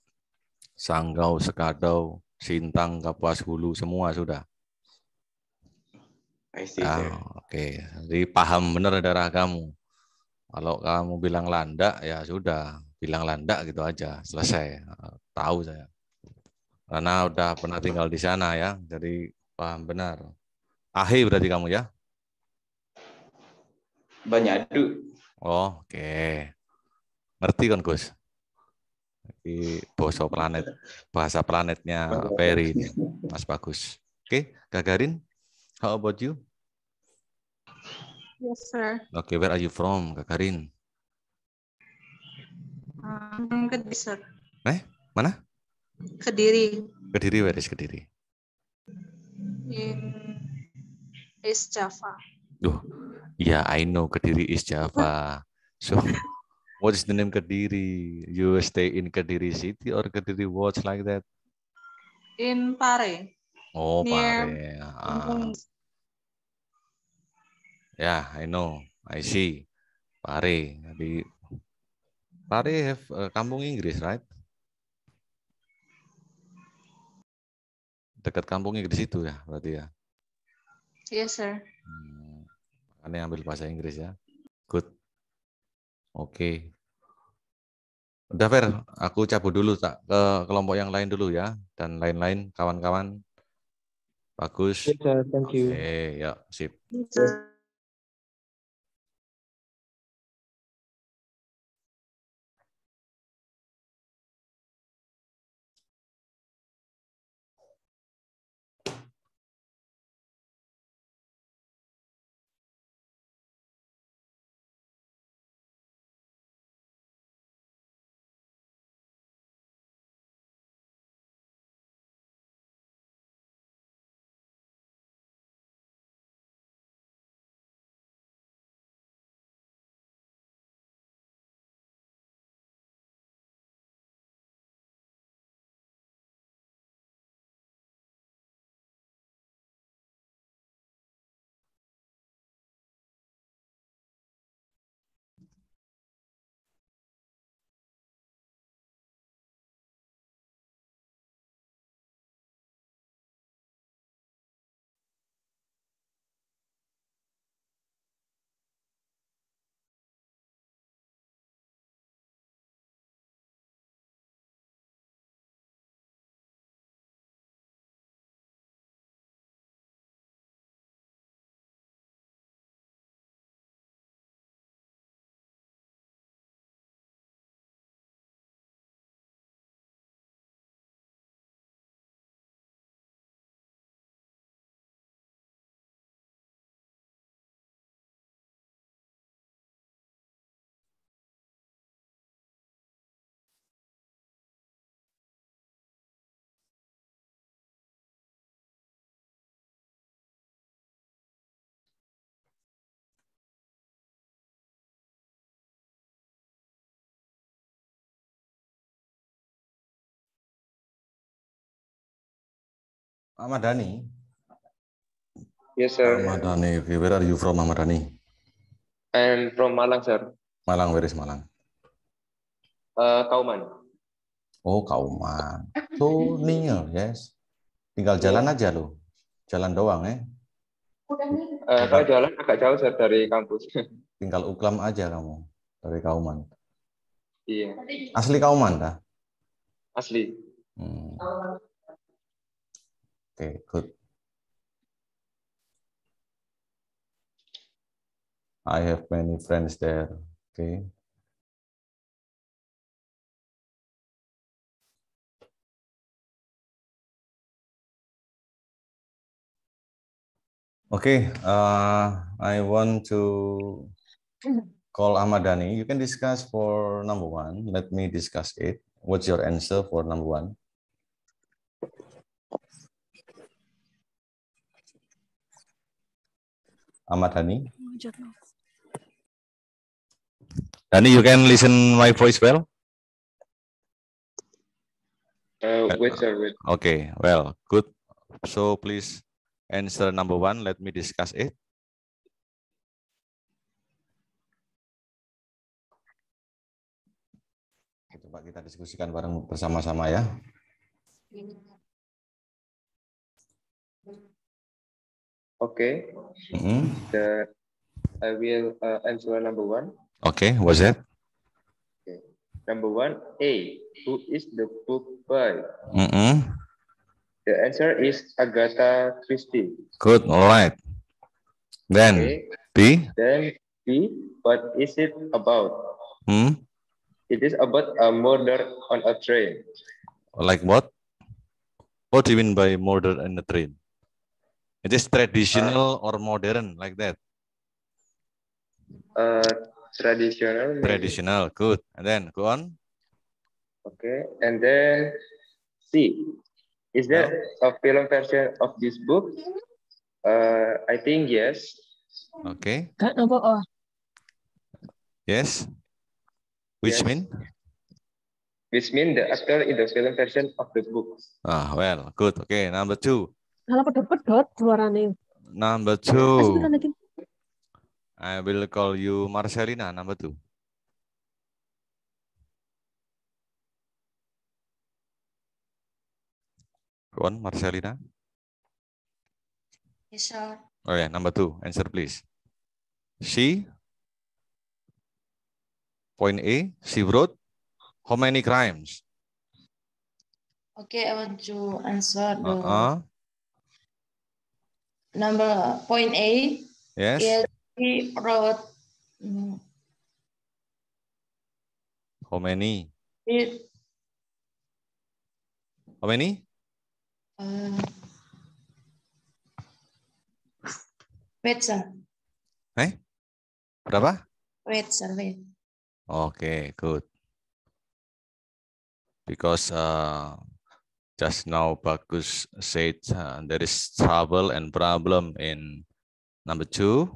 Sanggau, Sekadau, Sintang, Kapuas Hulu, semua sudah. I see, ah, Oke, okay. jadi paham benar darah kamu. Kalau kamu bilang landak ya sudah, bilang landak gitu aja, selesai. Eh, tahu saya. Karena udah pernah tinggal di sana ya, jadi paham benar. Ahi berarti kamu ya? Banyak Oh, Oke. Okay. Ngerti kan Gus? Di bahasa planet, bahasa planetnya Peri Mas Bagus. Oke, okay. Gagarin, how about you? Yes, sir. Okay, where are you from, Kak Karin? Um, Kediri, sir. Eh, mana? Kediri. Kediri, where is Kediri? In East Java. Duh, yeah, I know Kediri is Java. So, what is the name Kediri? You stay in Kediri city or Kediri watch like that? In Pare. Oh, Near Pare. Ah. Yeah, I know. I see. Pare. Di Pare have uh, kampung Inggris, right? Dekat kampung Inggris itu ya, berarti ya. Yes, sir. Hmm. Ane ambil bahasa Inggris ya. Good. Oke. Okay. Udah Fer, aku cabut dulu tak ke kelompok yang lain dulu ya dan lain-lain kawan-kawan. Bagus. Yes, sir. Thank you. Oke, okay, ya, sip. Yes, sir. Ahmad Dhani. Yes, sir. Ahmad Dhani. Where are you from, Ahmad Dhani? I'm from Malang, sir. Malang, where is Malang? Uh, Kauman. Oh, Kauman. So near, yes. Tinggal jalan aja loh. Jalan doang, eh? Uh, kalau jalan agak jauh sir, dari kampus. Tinggal uklam aja kamu dari Kauman. Iya. Asli Kauman, dah? Asli. Hmm. Oke, okay, good. I have many friends there. Oke. Okay. Okay, uh, eh, I want to call Ahmad Dhani. You can discuss for number one. Let me discuss it. What's your answer for number one? Ahmad Dani. Dani, you can listen my voice well? Uh, uh, wait, sir, wait. Okay, well, good. So please answer number one. Let me discuss it. Coba kita diskusikan bareng bersama-sama ya. Okay. Mm -hmm. The I will uh, answer number one. Okay, what's that? Okay. Number one, A. Who is the book by? Mm -hmm. The answer is Agatha Christie. Good, all right. Then okay. B. Then B. What is it about? Hmm? It is about a murder on a train. Like what? What do you mean by murder on a train? It is traditional uh, or modern, like that? Uh, traditional. Maybe. Traditional, good. And then go on. Okay, and then C. Is there no? a film version of this book? Uh, I think yes. Okay. Yes. Which yes. mean? Which mean the actor in the film version of the book. Ah, well, good. Okay, number two. Halo pedot-pedot suarane? Number two. I will call you Marcelina, number two. Go on, Marcelina. Yes, sir. Oh yeah, ya, number two. Answer, please. She, point A, she wrote how many crimes? Okay, I want to answer Uh -uh number point A yes. he wrote hmm. how many? It, how many? Uh, wait, sir. Eh? Berapa? Wait, sir. Wait. okay, good. Because uh, Just now Bagus said uh, there is trouble and problem in number two.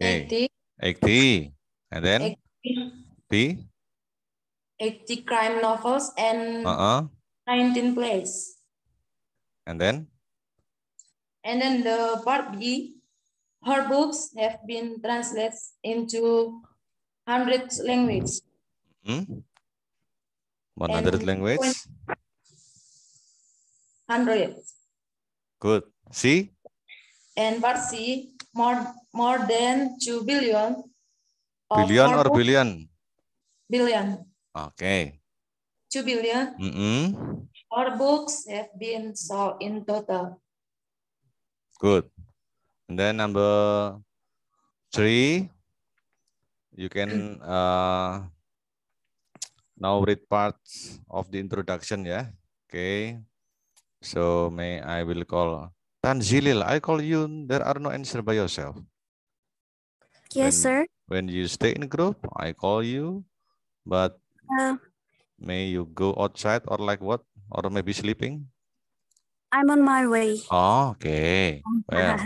80. 80. And then 80. 80 crime novels and uh -uh. 19 plays. And then? And then the part B, her books have been translated into hundreds languages. Mm-hmm. 100 languages? 100. Good. See? And Parsi, more, more than 2 billion. Billion or billion? Billion. Okay. 2 billion. Mm -hmm. Our books have been sold in total. Good. And then number three, you can uh, now read parts of the introduction, yeah? Okay. So may I will call Tan Zilil. I call you, there are no answer by yourself. Yes, when, sir. When you stay in group, I call you, but uh, may you go outside or like what? Or maybe sleeping? I'm on my way. Oh, okay. Well,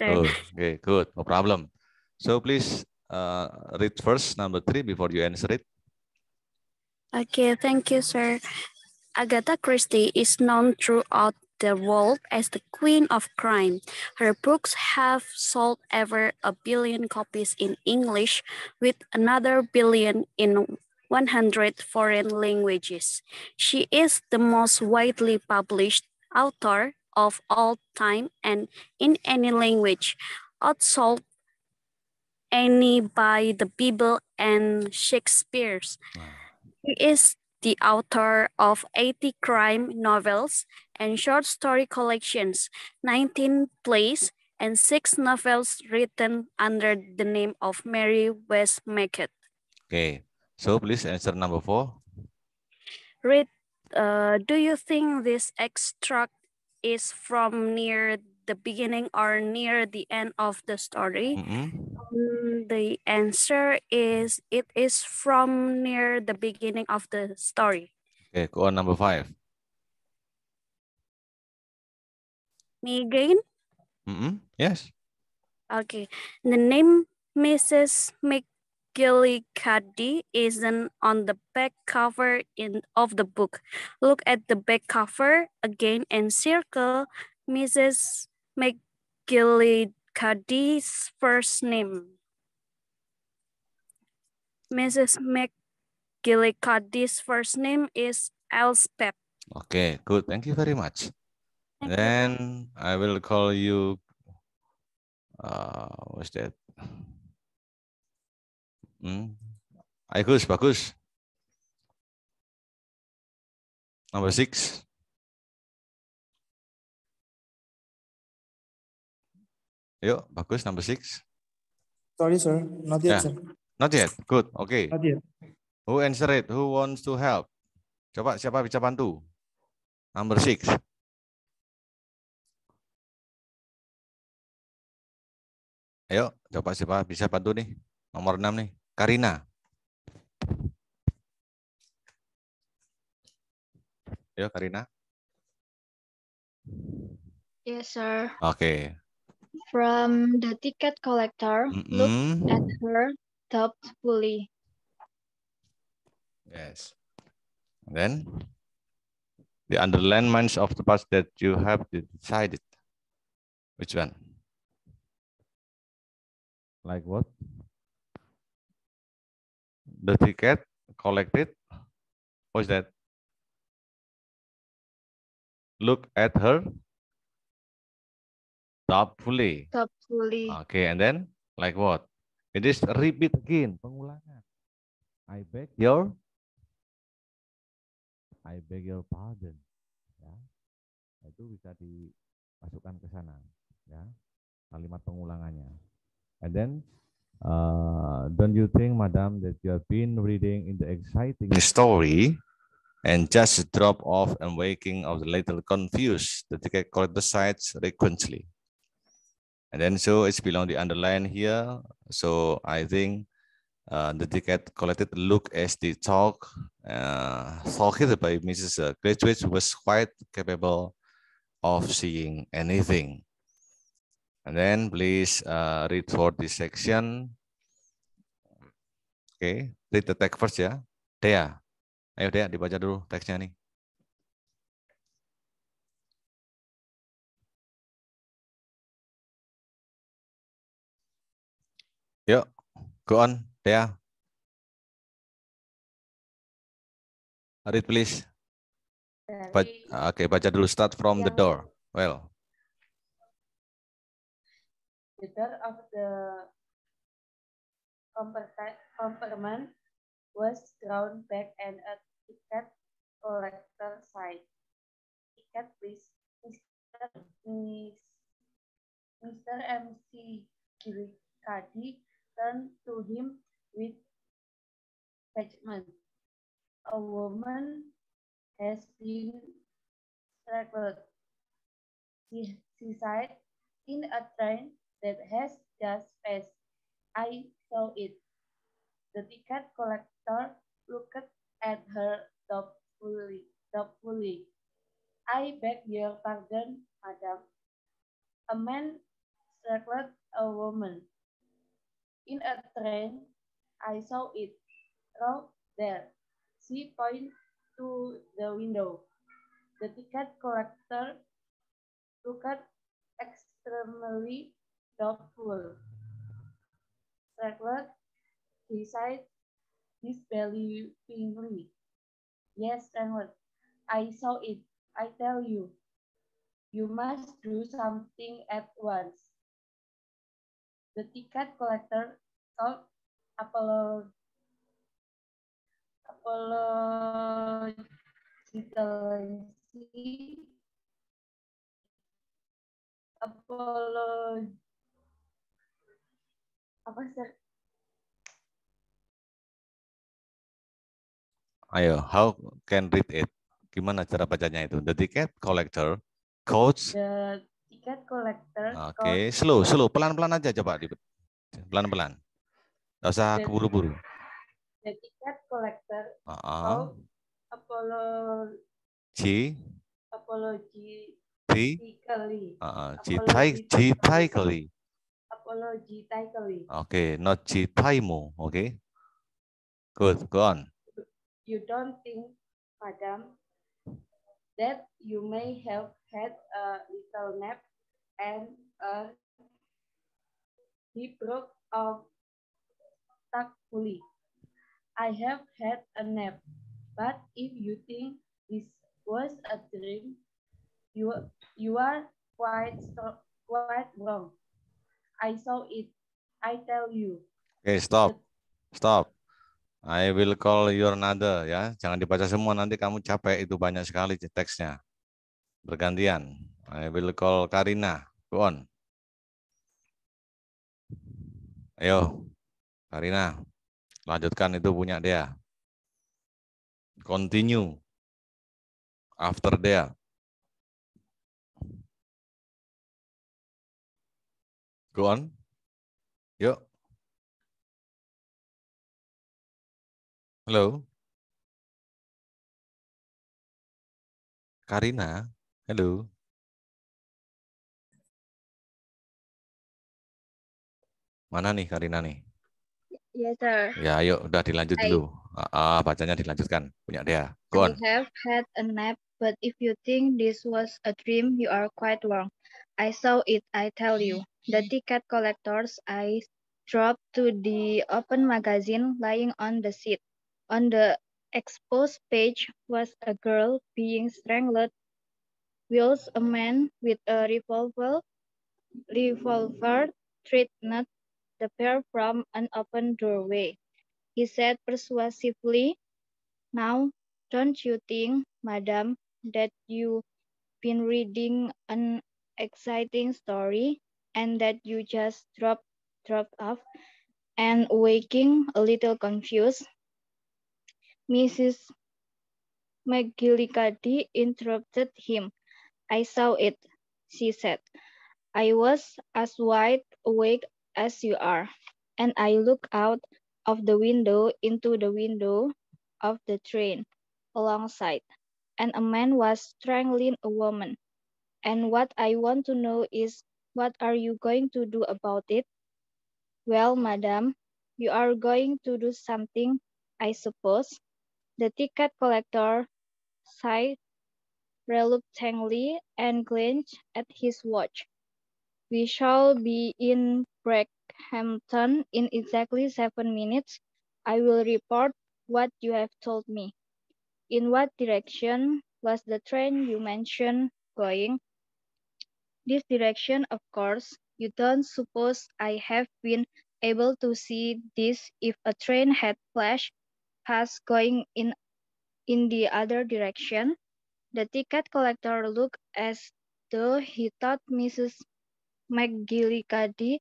good. Okay, good. No problem. So please uh, read first number three before you answer it. Okay, thank you, sir. Agatha Christie is known throughout the world as the queen of crime. Her books have sold over a billion copies in English, with another billion in 100 foreign languages. She is the most widely published author of all time and in any language, outsold any by the Bible and Shakespeare's. Wow. He is the author of 80 crime novels and short story collections, 19 plays, and six novels written under the name of Mary Westmacott. Okay, so please answer number four. Read uh, do you think this extract is from near the beginning or near the end of the story? Mm -hmm. um, the answer is it is from near the beginning of the story. Okay, go on number five. Me again? Mm -hmm. Yes. Okay. The name Mrs. Mc Gillicuddy isn't on the back cover in, of the book. Look at the back cover again and circle Mrs. McGillicuddy's first name. Mrs. McGillicuddy's first name is Elspeth. Okay, good. Thank you very much. Thank then you. I will call you. Uh, what's that? Hmm. Agus, bagus. Number six. Yuk, bagus. Number six. Sorry, sir. Not yet, yeah. sir. Not yet. Good. Okay. Not yet. Who answer it? Who wants to help? Coba siapa bisa bantu? Number six. Ayo, coba siapa bisa bantu nih? Nomor enam nih. Karina. Ya, Karina. Yes, sir. Okay. From the ticket collector, mm at her thoughtfully. Yes. And then the underlines of the parts that you have decided. Which one? Like what? the ticket collected what's that look at her doubtfully. Doubtfully. okay and then like what it is repeat again pengulangan i beg your i beg your pardon ya itu bisa dimasukkan ke sana ya kalimat pengulangannya and then Uh, don't you think, madam, that you have been reading in the exciting story and just drop off and waking of the little confused? The ticket collector sites frequently. And then so it's below the underline here. So I think uh, the ticket collected look as the talk uh, talked by Mrs. Graduate was quite capable of seeing anything. And then please uh, read for this section. Okay, read the text first ya. Dea, ayo Dea dibaca dulu teksnya nih. Yuk, go on, Dea. Read please. Oke, okay, baca dulu. Start from the door. Well leader of the compartment was drawn back and a ticket collector sighed. Ticket, please. Mr. Mr. MC Kadi turned to him with judgment. A woman has been strangled. She, she in a train that has just passed. I saw it. The ticket collector looked at her doubtfully. doubtfully. I beg your pardon, madam. A man circled a woman. In a train, I saw it. Right there. She pointed to the window. The ticket collector looked extremely doubtful. Second, he said disbelievingly. Yes, Stanford, I saw it. I tell you, you must do something at once. The ticket collector called apolog apologetically apologetically apa sih? Ayo, how can read it? Gimana cara bacanya itu? The ticket collector coach. The ticket collector. Oke, okay. slow, slow, pelan-pelan aja coba, pelan-pelan. Gak usah keburu-buru. The ticket collector. Uh -uh. Coach Apollo. G. Apollo G. T. G. Uh G. G. G. kalau jitai Okay, not jitaimu. Okay. Good, go on. You don't think, madam, that you may have had a little nap and a deep broke of fully. I have had a nap, but if you think this was a dream, you, you are quite, quite wrong. I saw it. I tell you. Oke, okay, stop. Stop. I will call your another. ya. Jangan dibaca semua nanti kamu capek itu banyak sekali teksnya. Bergantian. I will call Karina. Go on. Ayo. Karina. Lanjutkan itu punya dia. Continue. After there. Go on. Yuk. Halo. Karina, halo. Mana nih Karina nih? Yes, iya, sir. Ya, ayo udah dilanjut I... dulu. Ah, ah, bacanya dilanjutkan. Punya dia. Go on. I have had a nap, but if you think this was a dream, you are quite wrong. I saw it, I tell you. The ticket collector's eyes dropped to the open magazine lying on the seat. On the exposed page was a girl being strangled, whilst a man with a revolver, revolver threatened the pair from an open doorway. He said persuasively, Now, don't you think, madam, that you've been reading an exciting story? and that you just dropped, dropped off and waking a little confused. Mrs. McGillicuddy interrupted him. I saw it, she said. I was as wide awake as you are, and I looked out of the window into the window of the train alongside, and a man was strangling a woman. And what I want to know is what are you going to do about it? Well, madam, you are going to do something, I suppose. The ticket collector sighed reluctantly and glanced at his watch. We shall be in Brackhampton in exactly seven minutes. I will report what you have told me. In what direction was the train you mentioned going? this direction, of course. You don't suppose I have been able to see this if a train had flashed past going in, in the other direction? The ticket collector looked as though he thought Mrs. McGillicuddy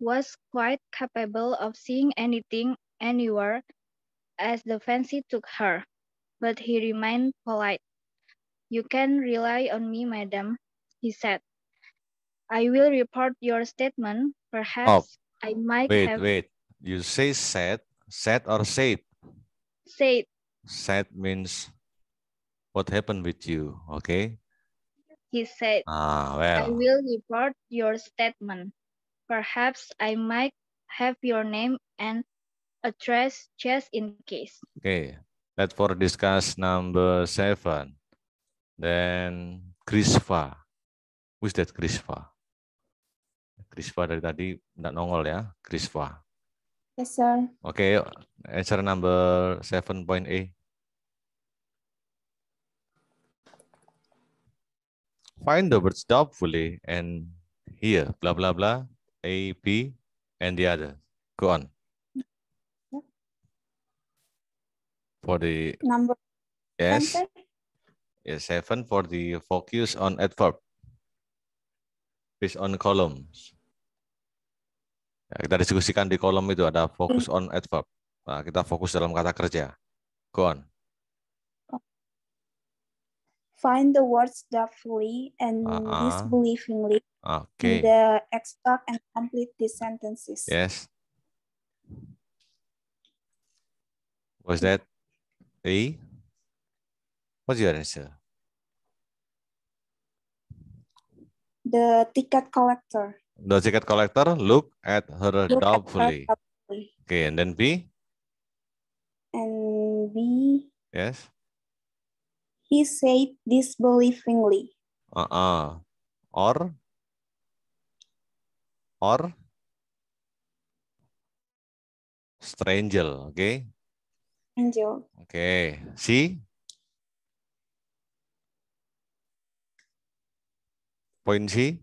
was quite capable of seeing anything anywhere as the fancy took her, but he remained polite. You can rely on me, madam, he said. I will report your statement. Perhaps oh, I might wait, have... Wait, You say said, said or said? Said. Said means what happened with you, okay? He said, ah, well. I will report your statement. Perhaps I might have your name and address just in case. Okay, that's for discuss number seven. Then Krisva. Who's that Krisva? Krisva dari tadi nggak nongol ya, Krisva. Yes, sir. Oke, okay, answer number 7.A. Find the words doubtfully and here, bla bla bla A, B, and the other. Go on. For the... Number. Yes. Yes, seven for the focus on adverb based on columns. Ya, kita diskusikan di kolom itu ada fokus on adverb. Nah, kita fokus dalam kata kerja. Go on. Find the words doubtfully and uh -uh. disbelievingly okay. in the extract and complete the sentences. Yes. Was that A? What's your answer? The ticket collector. The ticket collector looked at her look doubtfully. At her Okay, and then B? And B? Yes. He said disbelievingly. Uh-uh. Or? Or? Stranger, okay? Angel. Okay. C? Point C?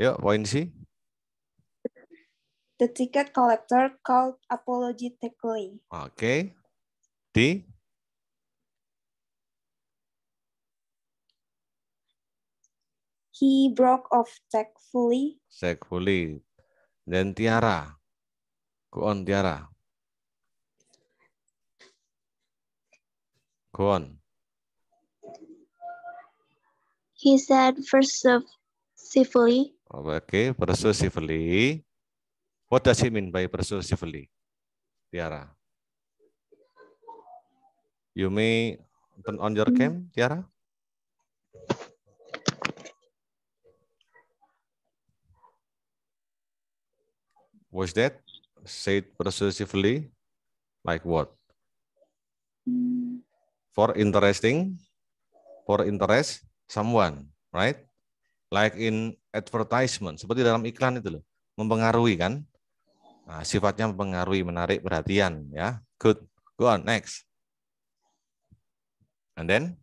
Yuk, poin C. The ticket collector called apologetically. Oke. Okay. D. He broke off tactfully. Tactfully. Dan Tiara. Go on, Tiara. Go on. He said first of civilly. Okay, persuasively. What does he mean by persuasively? Tiara. You may turn on your cam, Tiara. Was that said persuasively? Like what? For interesting, for interest someone, right? like in advertisement, seperti dalam iklan itu loh, mempengaruhi kan? Nah, sifatnya mempengaruhi, menarik perhatian ya. Good. Go on next. And then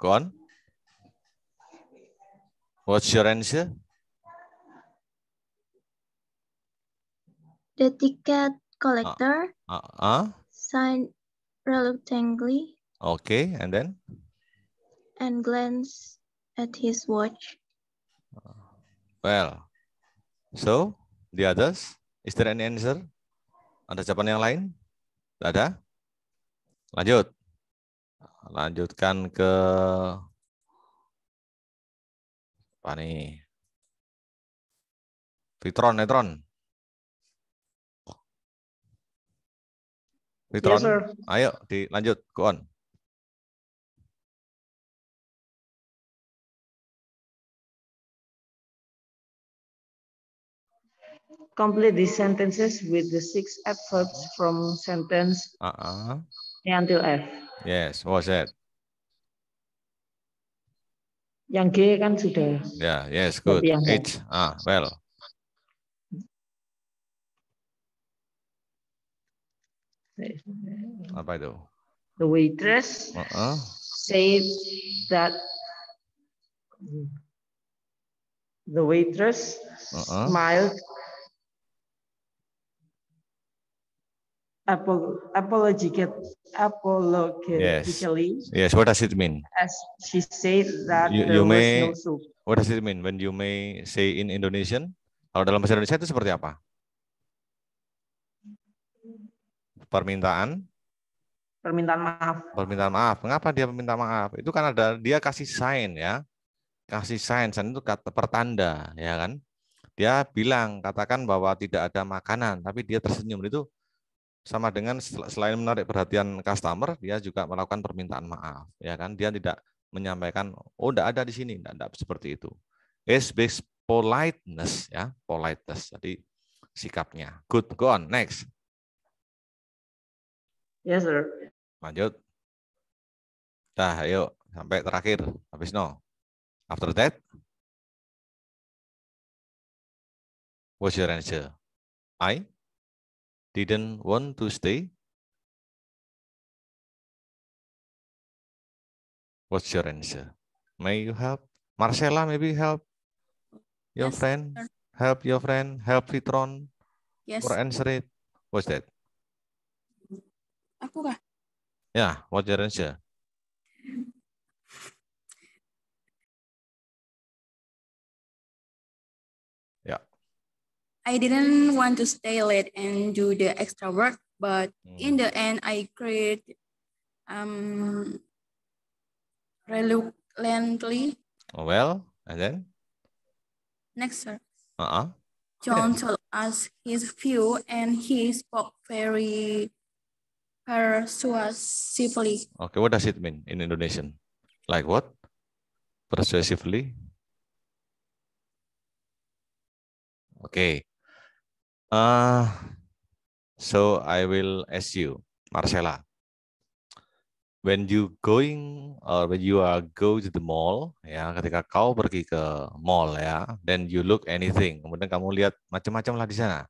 go on. What's your answer? The ticket collector uh, ah, uh, ah, uh. Ah. sign reluctantly. Okay, and then? and glance at his watch. Well, so the others, is there any answer? Ada jawaban yang lain? Tidak ada? Lanjut. Lanjutkan ke apa nih? Fitron, Netron. Fitron. Yes, Ayo, dilanjut. Go on. Complete these sentences with the six adverbs from sentence uh -uh. A until F. Yes, what's that? Yang G kan sudah. Yeah, yes, good. H, ah, well. Apa itu? The waitress uh -uh. said that the waitress uh -uh. smiled apologetic, apologetically. Yes. yes, what does it mean? As she said that you, you may, no soup. What does it mean when you may say in Indonesian? Kalau dalam bahasa Indonesia itu seperti apa? Permintaan? Permintaan maaf. Permintaan maaf. Mengapa dia meminta maaf? Itu kan ada dia kasih sign ya. Kasih sign, sign itu kata pertanda ya kan. Dia bilang katakan bahwa tidak ada makanan, tapi dia tersenyum itu sama dengan selain menarik perhatian customer, dia juga melakukan permintaan maaf, ya kan? Dia tidak menyampaikan, oh, tidak ada di sini, tidak, seperti itu. Is based politeness, ya, politeness. Jadi sikapnya. Good, go on, next. Yes, sir. Lanjut. Dah, ayo sampai terakhir. Habis no. After that, what's your answer? I? didn't want to stay? What's your answer? May you help? Marcella, maybe help your yes, friend? Sir. Help your friend? Help Fitron? Yes. Or answer it? What's that? Aku kah? Yeah, what's your answer? I didn't want to stay late and do the extra work, but mm. in the mm. end, I create um, reluctantly. Oh, well, and then? Next, sir. Uh-uh. John told us his view and he spoke very persuasively. Okay, what does it mean in Indonesian? Like what? Persuasively? Okay. Uh, so I will ask you, Marcella. when you going or when you are go to the mall, ya ketika kau pergi ke mall ya, then you look anything, kemudian kamu lihat macam-macam lah di sana.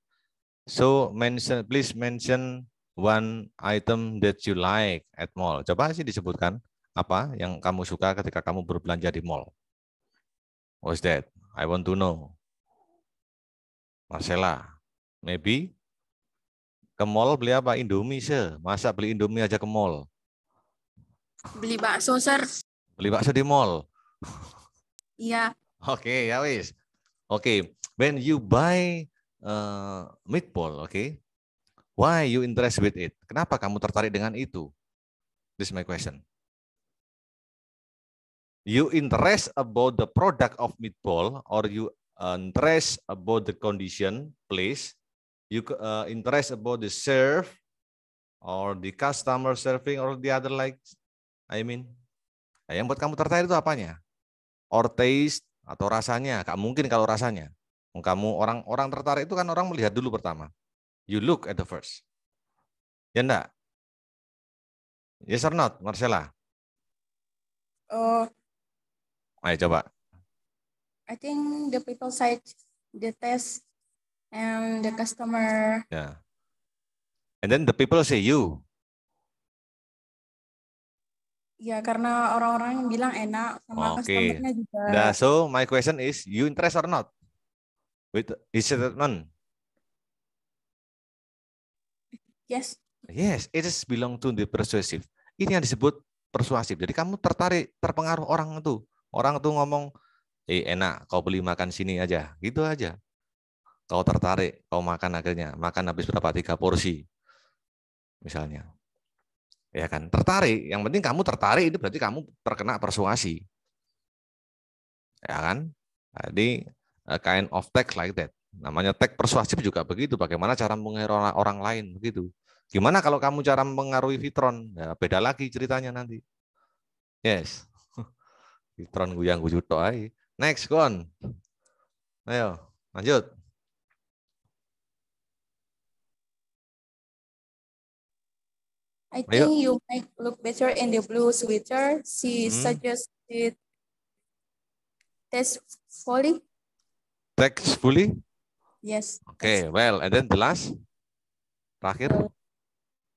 So mention, please mention one item that you like at mall. Coba sih disebutkan apa yang kamu suka ketika kamu berbelanja di mall. What's that? I want to know. Marcella. Maybe ke mall beli apa? Indomie se. Masa beli Indomie aja ke mall? Beli bakso, Sir. Beli bakso di mall. Iya. Oke, okay, ya wis. Oke, okay. when you buy uh, meatball, oke? Okay? Why you interest with it? Kenapa kamu tertarik dengan itu? This is my question. You interest about the product of meatball or you uh, interest about the condition, place, you uh, interest about the serve or the customer serving or the other like I mean nah, yang buat kamu tertarik itu apanya or taste atau rasanya gak mungkin kalau rasanya kamu orang orang tertarik itu kan orang melihat dulu pertama you look at the first ya enggak yes or not Marcella oh ayo coba I think the people side the test and the customer. Yeah. And then the people say you. Ya karena orang-orang bilang enak sama okay. customernya juga. Nah, so my question is you interest or not with his statement? Yes. Yes, it is belong to the persuasive. Ini yang disebut persuasif. Jadi kamu tertarik, terpengaruh orang itu. Orang itu ngomong, eh enak, kau beli makan sini aja. Gitu aja kau tertarik, kau makan akhirnya, makan habis berapa? Tiga porsi, misalnya. Ya kan, tertarik. Yang penting kamu tertarik itu berarti kamu terkena persuasi. Ya kan? Jadi eh, kind of text like that. Namanya tag persuasif juga begitu. Bagaimana cara mengaruhi orang lain begitu. Gimana kalau kamu cara mengaruhi Fitron? Ya, beda lagi ceritanya nanti. Yes. Fitron guyang guyuto Next, kon. Ayo, lanjut. I think you might look better in the blue sweater. She mm. suggested tastefully. Tastefully? Yes. Okay, well, and then the last? Terakhir?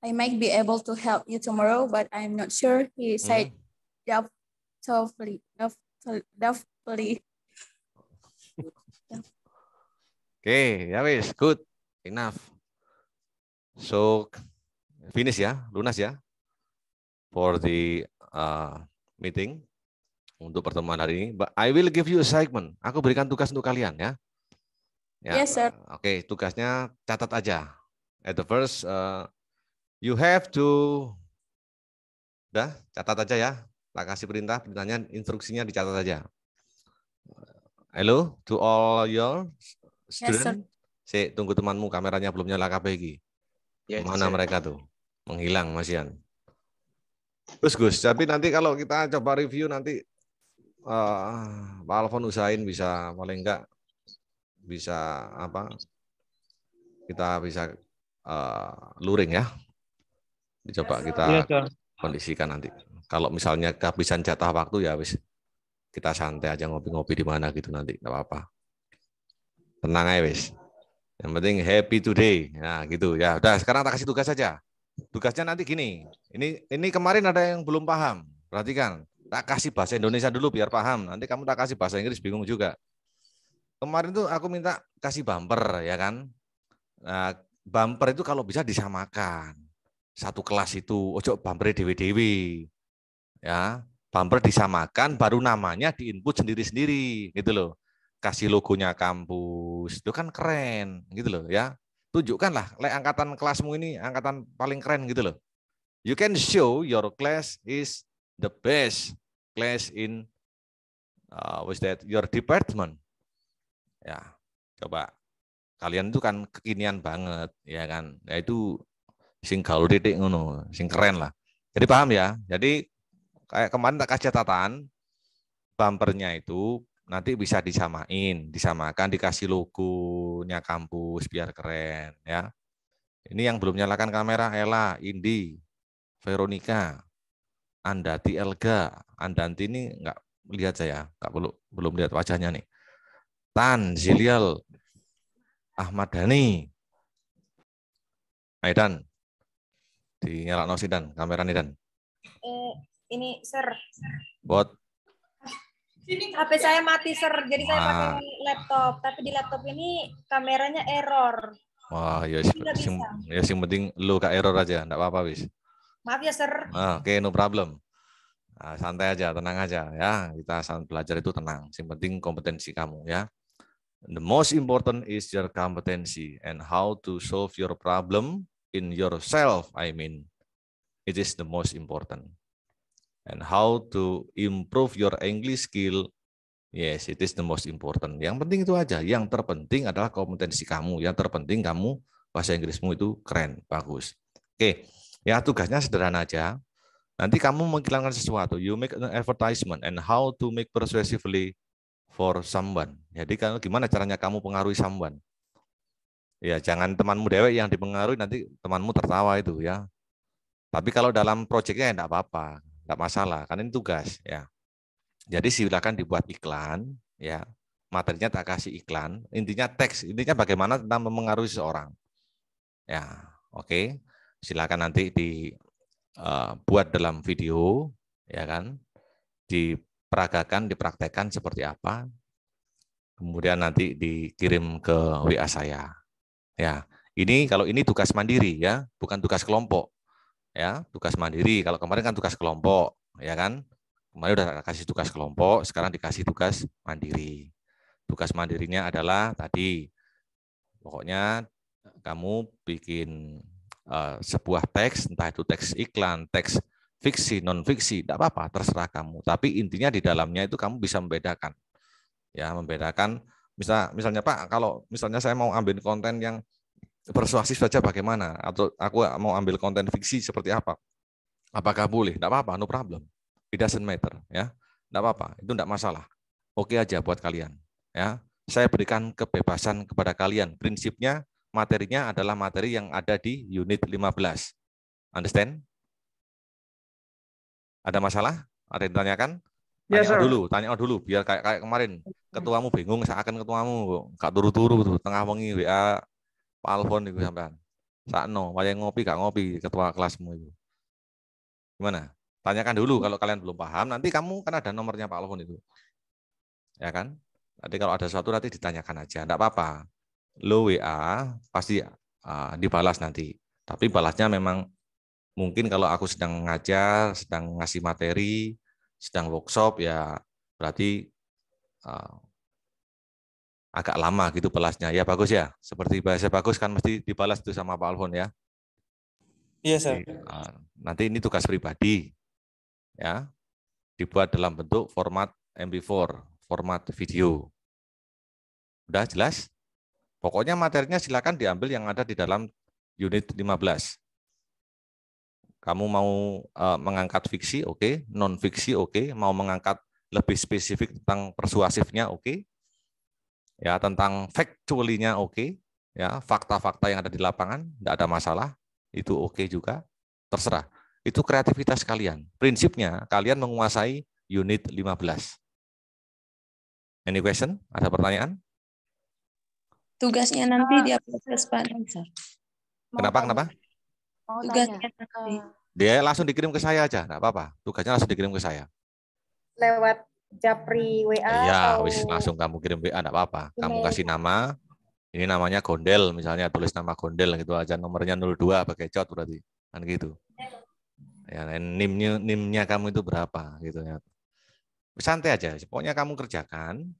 I might be able to help you tomorrow, but I'm not sure. He mm-hmm. said mm. definitely, Doubtfully. okay, that is good. Enough. So finish ya, lunas ya, for the uh, meeting untuk pertemuan hari ini. But I will give you assignment. Aku berikan tugas untuk kalian ya. ya. Yes, sir. Uh, oke, okay, tugasnya catat aja. At the first, uh, you have to, dah catat aja ya. Tak kasih perintah, perintahnya, instruksinya dicatat aja. Hello to all your students. Yes, sir. Si, tunggu temanmu, kameranya belum nyala KPG. Yes, Mana sir. mereka tuh? menghilang Mas Ian. Terus Gus, tapi nanti kalau kita coba review nanti uh, Pak Alfon usahain bisa paling enggak bisa apa kita bisa uh, luring ya. Coba kita iya, kondisikan nanti. Kalau misalnya kehabisan jatah waktu ya wis kita santai aja ngopi-ngopi di mana gitu nanti enggak apa-apa. Tenang aja wis. Yang penting happy today. Nah, gitu ya. Udah, sekarang tak kasih tugas saja. Tugasnya nanti gini. Ini ini kemarin ada yang belum paham. Perhatikan. Tak kasih bahasa Indonesia dulu biar paham. Nanti kamu tak kasih bahasa Inggris bingung juga. Kemarin tuh aku minta kasih bumper ya kan. Nah, bumper itu kalau bisa disamakan. Satu kelas itu ojo bumper dewi-dewi. Ya, bumper disamakan baru namanya diinput sendiri-sendiri gitu loh kasih logonya kampus itu kan keren gitu loh ya tunjukkanlah le angkatan kelasmu ini angkatan paling keren gitu loh. You can show your class is the best class in uh, what's that your department. Ya, coba kalian itu kan kekinian banget ya kan. Ya itu sing kalau titik ngono, sing keren lah. Jadi paham ya. Jadi kayak kemarin tak kasih catatan bumpernya itu nanti bisa disamain, disamakan, dikasih logonya kampus biar keren ya. Ini yang belum nyalakan kamera Ella, Indi, Veronica, Andati Elga. Andanti ini nggak lihat saya, nggak perlu belum lihat wajahnya nih. Tan, Zilial, Ahmad Dhani. Aidan, dinyalakan nasi Dan, kamera nih Dan. Eh, ini, Sir. Buat HP saya mati ser, jadi saya pakai laptop. Tapi di laptop ini kameranya error. Wah, ya sih, ya sih ya, penting lu kak error aja, enggak apa-apa bis. Maaf ya ser. ah, Oke, okay, no problem. Nah, santai aja, tenang aja ya. Kita belajar itu tenang. Yang penting kompetensi kamu ya. The most important is your competency and how to solve your problem in yourself. I mean, it is the most important and how to improve your English skill. Yes, it is the most important. Yang penting itu aja. Yang terpenting adalah kompetensi kamu. Yang terpenting kamu bahasa Inggrismu itu keren, bagus. Oke, ya tugasnya sederhana aja. Nanti kamu menghilangkan sesuatu. You make an advertisement and how to make persuasively for someone. Jadi kalau gimana caranya kamu pengaruhi someone? Ya, jangan temanmu dewek yang dipengaruhi nanti temanmu tertawa itu ya. Tapi kalau dalam proyeknya ya enggak apa-apa nggak masalah karena ini tugas ya. Jadi silakan dibuat iklan ya materinya tak kasih iklan intinya teks intinya bagaimana tentang memengaruhi seseorang, ya oke okay. silakan nanti dibuat eh, dalam video ya kan diperagakan dipraktekkan seperti apa kemudian nanti dikirim ke WA saya ya ini kalau ini tugas mandiri ya bukan tugas kelompok ya tugas mandiri. Kalau kemarin kan tugas kelompok, ya kan? Kemarin udah kasih tugas kelompok, sekarang dikasih tugas mandiri. Tugas mandirinya adalah tadi, pokoknya kamu bikin uh, sebuah teks, entah itu teks iklan, teks fiksi, non fiksi, tidak apa-apa, terserah kamu. Tapi intinya di dalamnya itu kamu bisa membedakan, ya membedakan. Misal, misalnya Pak, kalau misalnya saya mau ambil konten yang persuasif saja bagaimana atau aku mau ambil konten fiksi seperti apa apakah boleh tidak apa-apa no problem it doesn't matter ya tidak apa-apa itu tidak masalah oke aja buat kalian ya saya berikan kebebasan kepada kalian prinsipnya materinya adalah materi yang ada di unit 15 understand ada masalah ada yang ditanyakan iya, Tanya yes, dulu, tanya dulu biar kayak kayak kemarin ketuamu bingung saya akan ketuamu kok turu-turu tuh tengah wengi WA Pak Alfon itu sampean. Sakno, wayang ngopi gak ngopi ketua kelasmu itu. Gimana? Tanyakan dulu kalau kalian belum paham, nanti kamu kan ada nomornya Pak Alfon itu. Ya kan? Nanti kalau ada sesuatu nanti ditanyakan aja, enggak apa-apa. Lo WA pasti uh, dibalas nanti. Tapi balasnya memang mungkin kalau aku sedang ngajar, sedang ngasih materi, sedang workshop ya berarti uh, agak lama gitu pelasnya. Ya bagus ya. Seperti bahasa bagus kan mesti dibalas tuh sama Pak Alfon ya. Iya, Sir. Eh, nanti ini tugas pribadi. Ya. Dibuat dalam bentuk format MP4, format video. Udah jelas? Pokoknya materinya silakan diambil yang ada di dalam unit 15. Kamu mau uh, mengangkat fiksi, oke. Okay. Non-fiksi, oke. Okay. Mau mengangkat lebih spesifik tentang persuasifnya, oke. Okay ya tentang factually-nya oke, okay, ya fakta-fakta yang ada di lapangan tidak ada masalah, itu oke okay juga, terserah. Itu kreativitas kalian. Prinsipnya kalian menguasai unit 15. Any question? Ada pertanyaan? Tugasnya nanti ah. dia proses Pak Kenapa? Kenapa? Tugasnya nanti. Ah. Dia langsung dikirim ke saya aja, tidak apa-apa. Tugasnya langsung dikirim ke saya. Lewat japri WA ya wis langsung kamu kirim WA enggak apa-apa kamu kasih nama ini namanya Gondel misalnya tulis nama Gondel gitu aja nomornya 02 pakai cot berarti kan gitu ya nimnya nimnya kamu itu berapa gitu ya santai aja pokoknya kamu kerjakan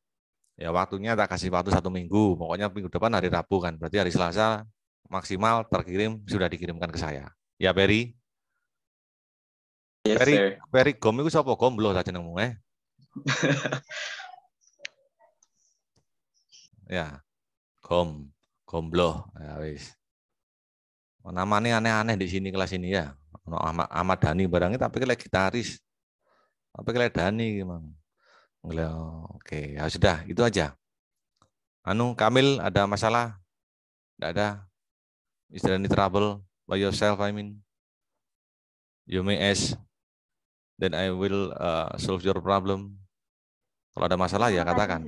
ya waktunya tak kasih waktu satu minggu pokoknya minggu depan hari Rabu kan berarti hari Selasa maksimal terkirim sudah dikirimkan ke saya ya Peri Yes, Peri, Peri Gom itu siapa Gom belum saja nemu eh? ya, gom, gombloh, ya wis. Oh, namanya aneh-aneh di sini kelas ini ya. Ono Ahmad, Ahmad Dhani barangnya tapi kayak gitaris. Tapi kayak Dhani gimana? Oke, ya sudah, itu aja. Anu Kamil ada masalah? Tidak ada. Is there any trouble by yourself? I mean, you may ask, then I will uh, solve your problem. Kalau ada masalah ya katakan.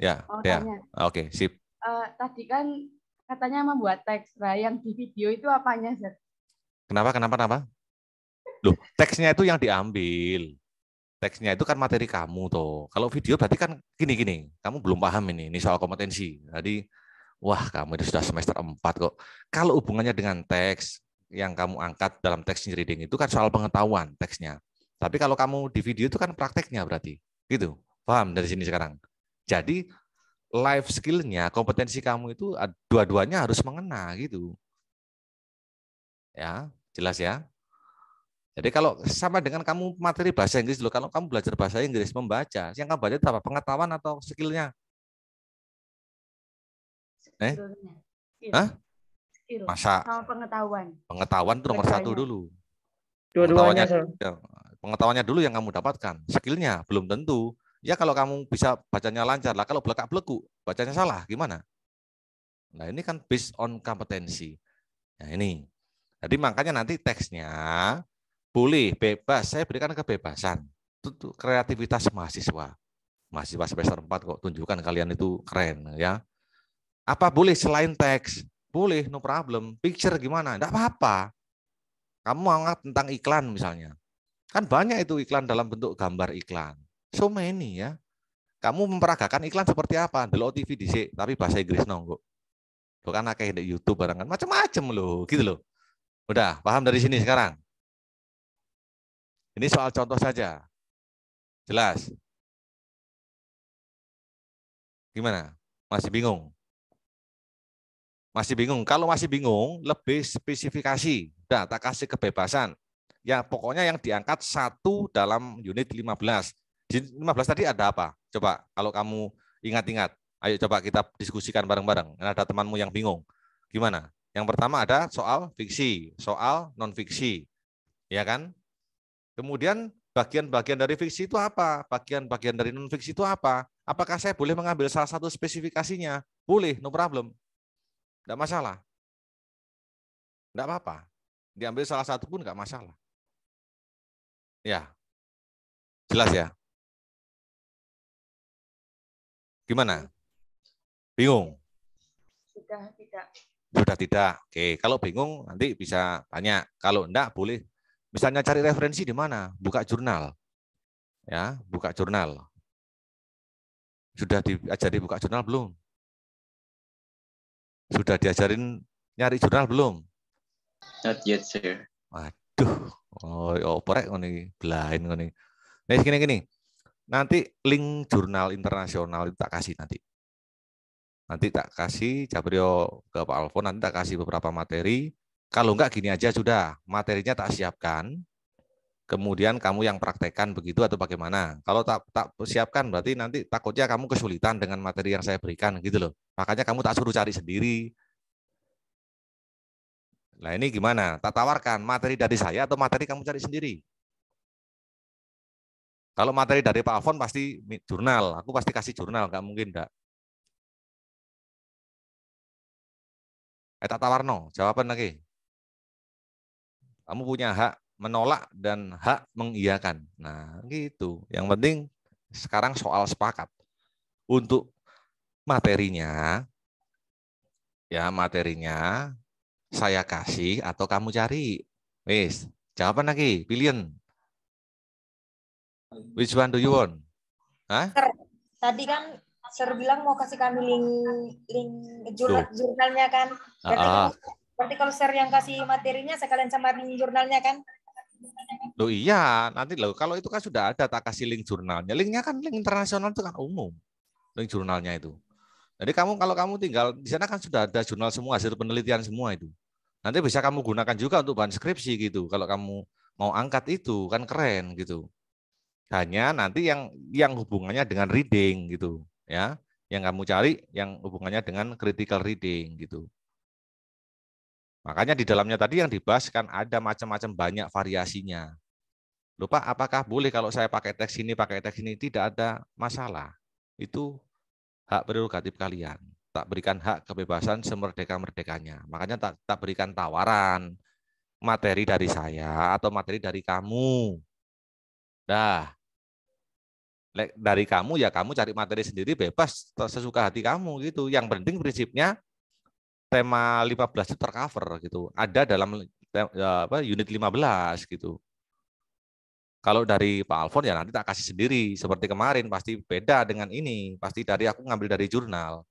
Ya, oh, ya. Oke, okay, sip. Uh, tadi kan katanya membuat teks, nah yang di video itu apanya, Zed? Kenapa, kenapa, kenapa? Loh, teksnya itu yang diambil. Teksnya itu kan materi kamu tuh. Kalau video berarti kan gini-gini, kamu belum paham ini, ini soal kompetensi. Jadi, wah kamu itu sudah semester 4 kok. Kalau hubungannya dengan teks, yang kamu angkat dalam teks reading itu kan soal pengetahuan teksnya. Tapi kalau kamu di video itu kan prakteknya berarti. Gitu. Paham dari sini sekarang? Jadi life skill-nya, kompetensi kamu itu dua-duanya harus mengena gitu. Ya, jelas ya. Jadi kalau sama dengan kamu materi bahasa Inggris dulu, kalau kamu belajar bahasa Inggris membaca, yang kamu baca itu apa? Pengetahuan atau skillnya? Eh? Skill. Hah? Skill. Masa? Sama pengetahuan. Pengetahuan itu nomor satu dulu. Dua-duanya. Iya. pengetahuannya dulu yang kamu dapatkan. Skillnya belum tentu. Ya kalau kamu bisa bacanya lancar lah, kalau belakang beleku bacanya salah gimana? Nah ini kan based on kompetensi. Nah ini. Jadi makanya nanti teksnya boleh bebas, saya berikan kebebasan. Itu kreativitas mahasiswa. Mahasiswa semester 4 kok tunjukkan kalian itu keren ya. Apa boleh selain teks? Boleh, no problem. Picture gimana? Enggak apa-apa. Kamu mau tentang iklan misalnya. Kan banyak itu iklan dalam bentuk gambar iklan. So many ya. Kamu memperagakan iklan seperti apa? Delok TV dhisik, tapi bahasa Inggris nonggo. Bukan kayak di YouTube barangan macam-macam loh, gitu loh. Udah, paham dari sini sekarang? Ini soal contoh saja. Jelas? Gimana? Masih bingung? Masih bingung? Kalau masih bingung, lebih spesifikasi. Udah, tak kasih kebebasan. Ya, pokoknya yang diangkat satu dalam unit 15. Di 15 tadi ada apa? Coba kalau kamu ingat-ingat. Ayo coba kita diskusikan bareng-bareng. Ada temanmu yang bingung. Gimana? Yang pertama ada soal fiksi, soal non-fiksi. Ya kan? Kemudian bagian-bagian dari fiksi itu apa? Bagian-bagian dari non-fiksi itu apa? Apakah saya boleh mengambil salah satu spesifikasinya? Boleh, no problem. Tidak masalah. Tidak apa-apa. Diambil salah satu pun tidak masalah. Ya. Jelas ya? Gimana? Bingung? Sudah tidak. Sudah tidak. Oke, kalau bingung nanti bisa tanya. Kalau enggak boleh misalnya cari referensi di mana? Buka jurnal. Ya, buka jurnal. Sudah diajari buka jurnal belum? Sudah diajarin nyari jurnal belum? Not yet, sir. Waduh. Oh, ya oprek ngene iki, blain ngene. Nah, gini gini. Nanti link jurnal internasional itu tak kasih nanti. Nanti tak kasih Jabrio ke Pak Alfon, nanti tak kasih beberapa materi. Kalau enggak gini aja sudah, materinya tak siapkan. Kemudian kamu yang praktekkan begitu atau bagaimana? Kalau tak tak siapkan berarti nanti takutnya kamu kesulitan dengan materi yang saya berikan gitu loh. Makanya kamu tak suruh cari sendiri, Nah ini gimana? Tak tawarkan materi dari saya atau materi kamu cari sendiri? Kalau materi dari Pak Alfon pasti jurnal, aku pasti kasih jurnal, nggak mungkin enggak. Eta Tawarno, jawaban lagi. Kamu punya hak menolak dan hak mengiyakan. Nah, gitu. Yang penting sekarang soal sepakat. Untuk materinya, ya materinya saya kasih atau kamu cari. Wis, jawaban lagi, pilihan Which one do you want? Hah? Tadi kan Sir bilang mau kasih kami link link jurnal, jurnalnya kan. Berarti, ah. ah. berarti kalau Sir yang kasih materinya sekalian sama link jurnalnya kan? Loh iya, nanti loh kalau itu kan sudah ada tak kasih link jurnalnya. Linknya kan link internasional itu kan umum. Link jurnalnya itu. Jadi kamu kalau kamu tinggal di sana kan sudah ada jurnal semua hasil penelitian semua itu. Nanti bisa kamu gunakan juga untuk bahan skripsi gitu. Kalau kamu mau angkat itu kan keren gitu hanya nanti yang yang hubungannya dengan reading gitu ya yang kamu cari yang hubungannya dengan critical reading gitu makanya di dalamnya tadi yang dibahas kan ada macam-macam banyak variasinya lupa apakah boleh kalau saya pakai teks ini pakai teks ini tidak ada masalah itu hak prerogatif kalian tak berikan hak kebebasan semerdeka merdekanya makanya tak tak berikan tawaran materi dari saya atau materi dari kamu Dah, dari kamu ya kamu cari materi sendiri bebas sesuka hati kamu gitu. Yang penting prinsipnya tema 15 itu tercover gitu. Ada dalam ya, apa unit 15 gitu. Kalau dari Pak Alfon ya nanti tak kasih sendiri seperti kemarin pasti beda dengan ini, pasti dari aku ngambil dari jurnal.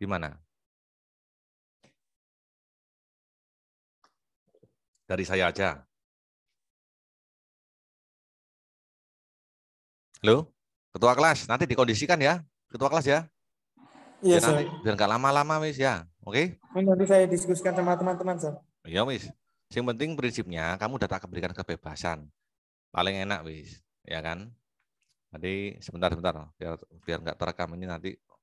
Gimana? Dari saya aja. Lo, ketua kelas nanti dikondisikan ya, ketua kelas ya. Iya, yes, Biar nggak lama-lama, Miss ya. Oke? Okay? Nanti saya diskusikan sama teman-teman, Sir. Iya, Miss. Yang penting prinsipnya kamu udah tak keberikan kebebasan. Paling enak, Miss. Ya kan? Nanti sebentar-sebentar biar biar nggak terekam ini nanti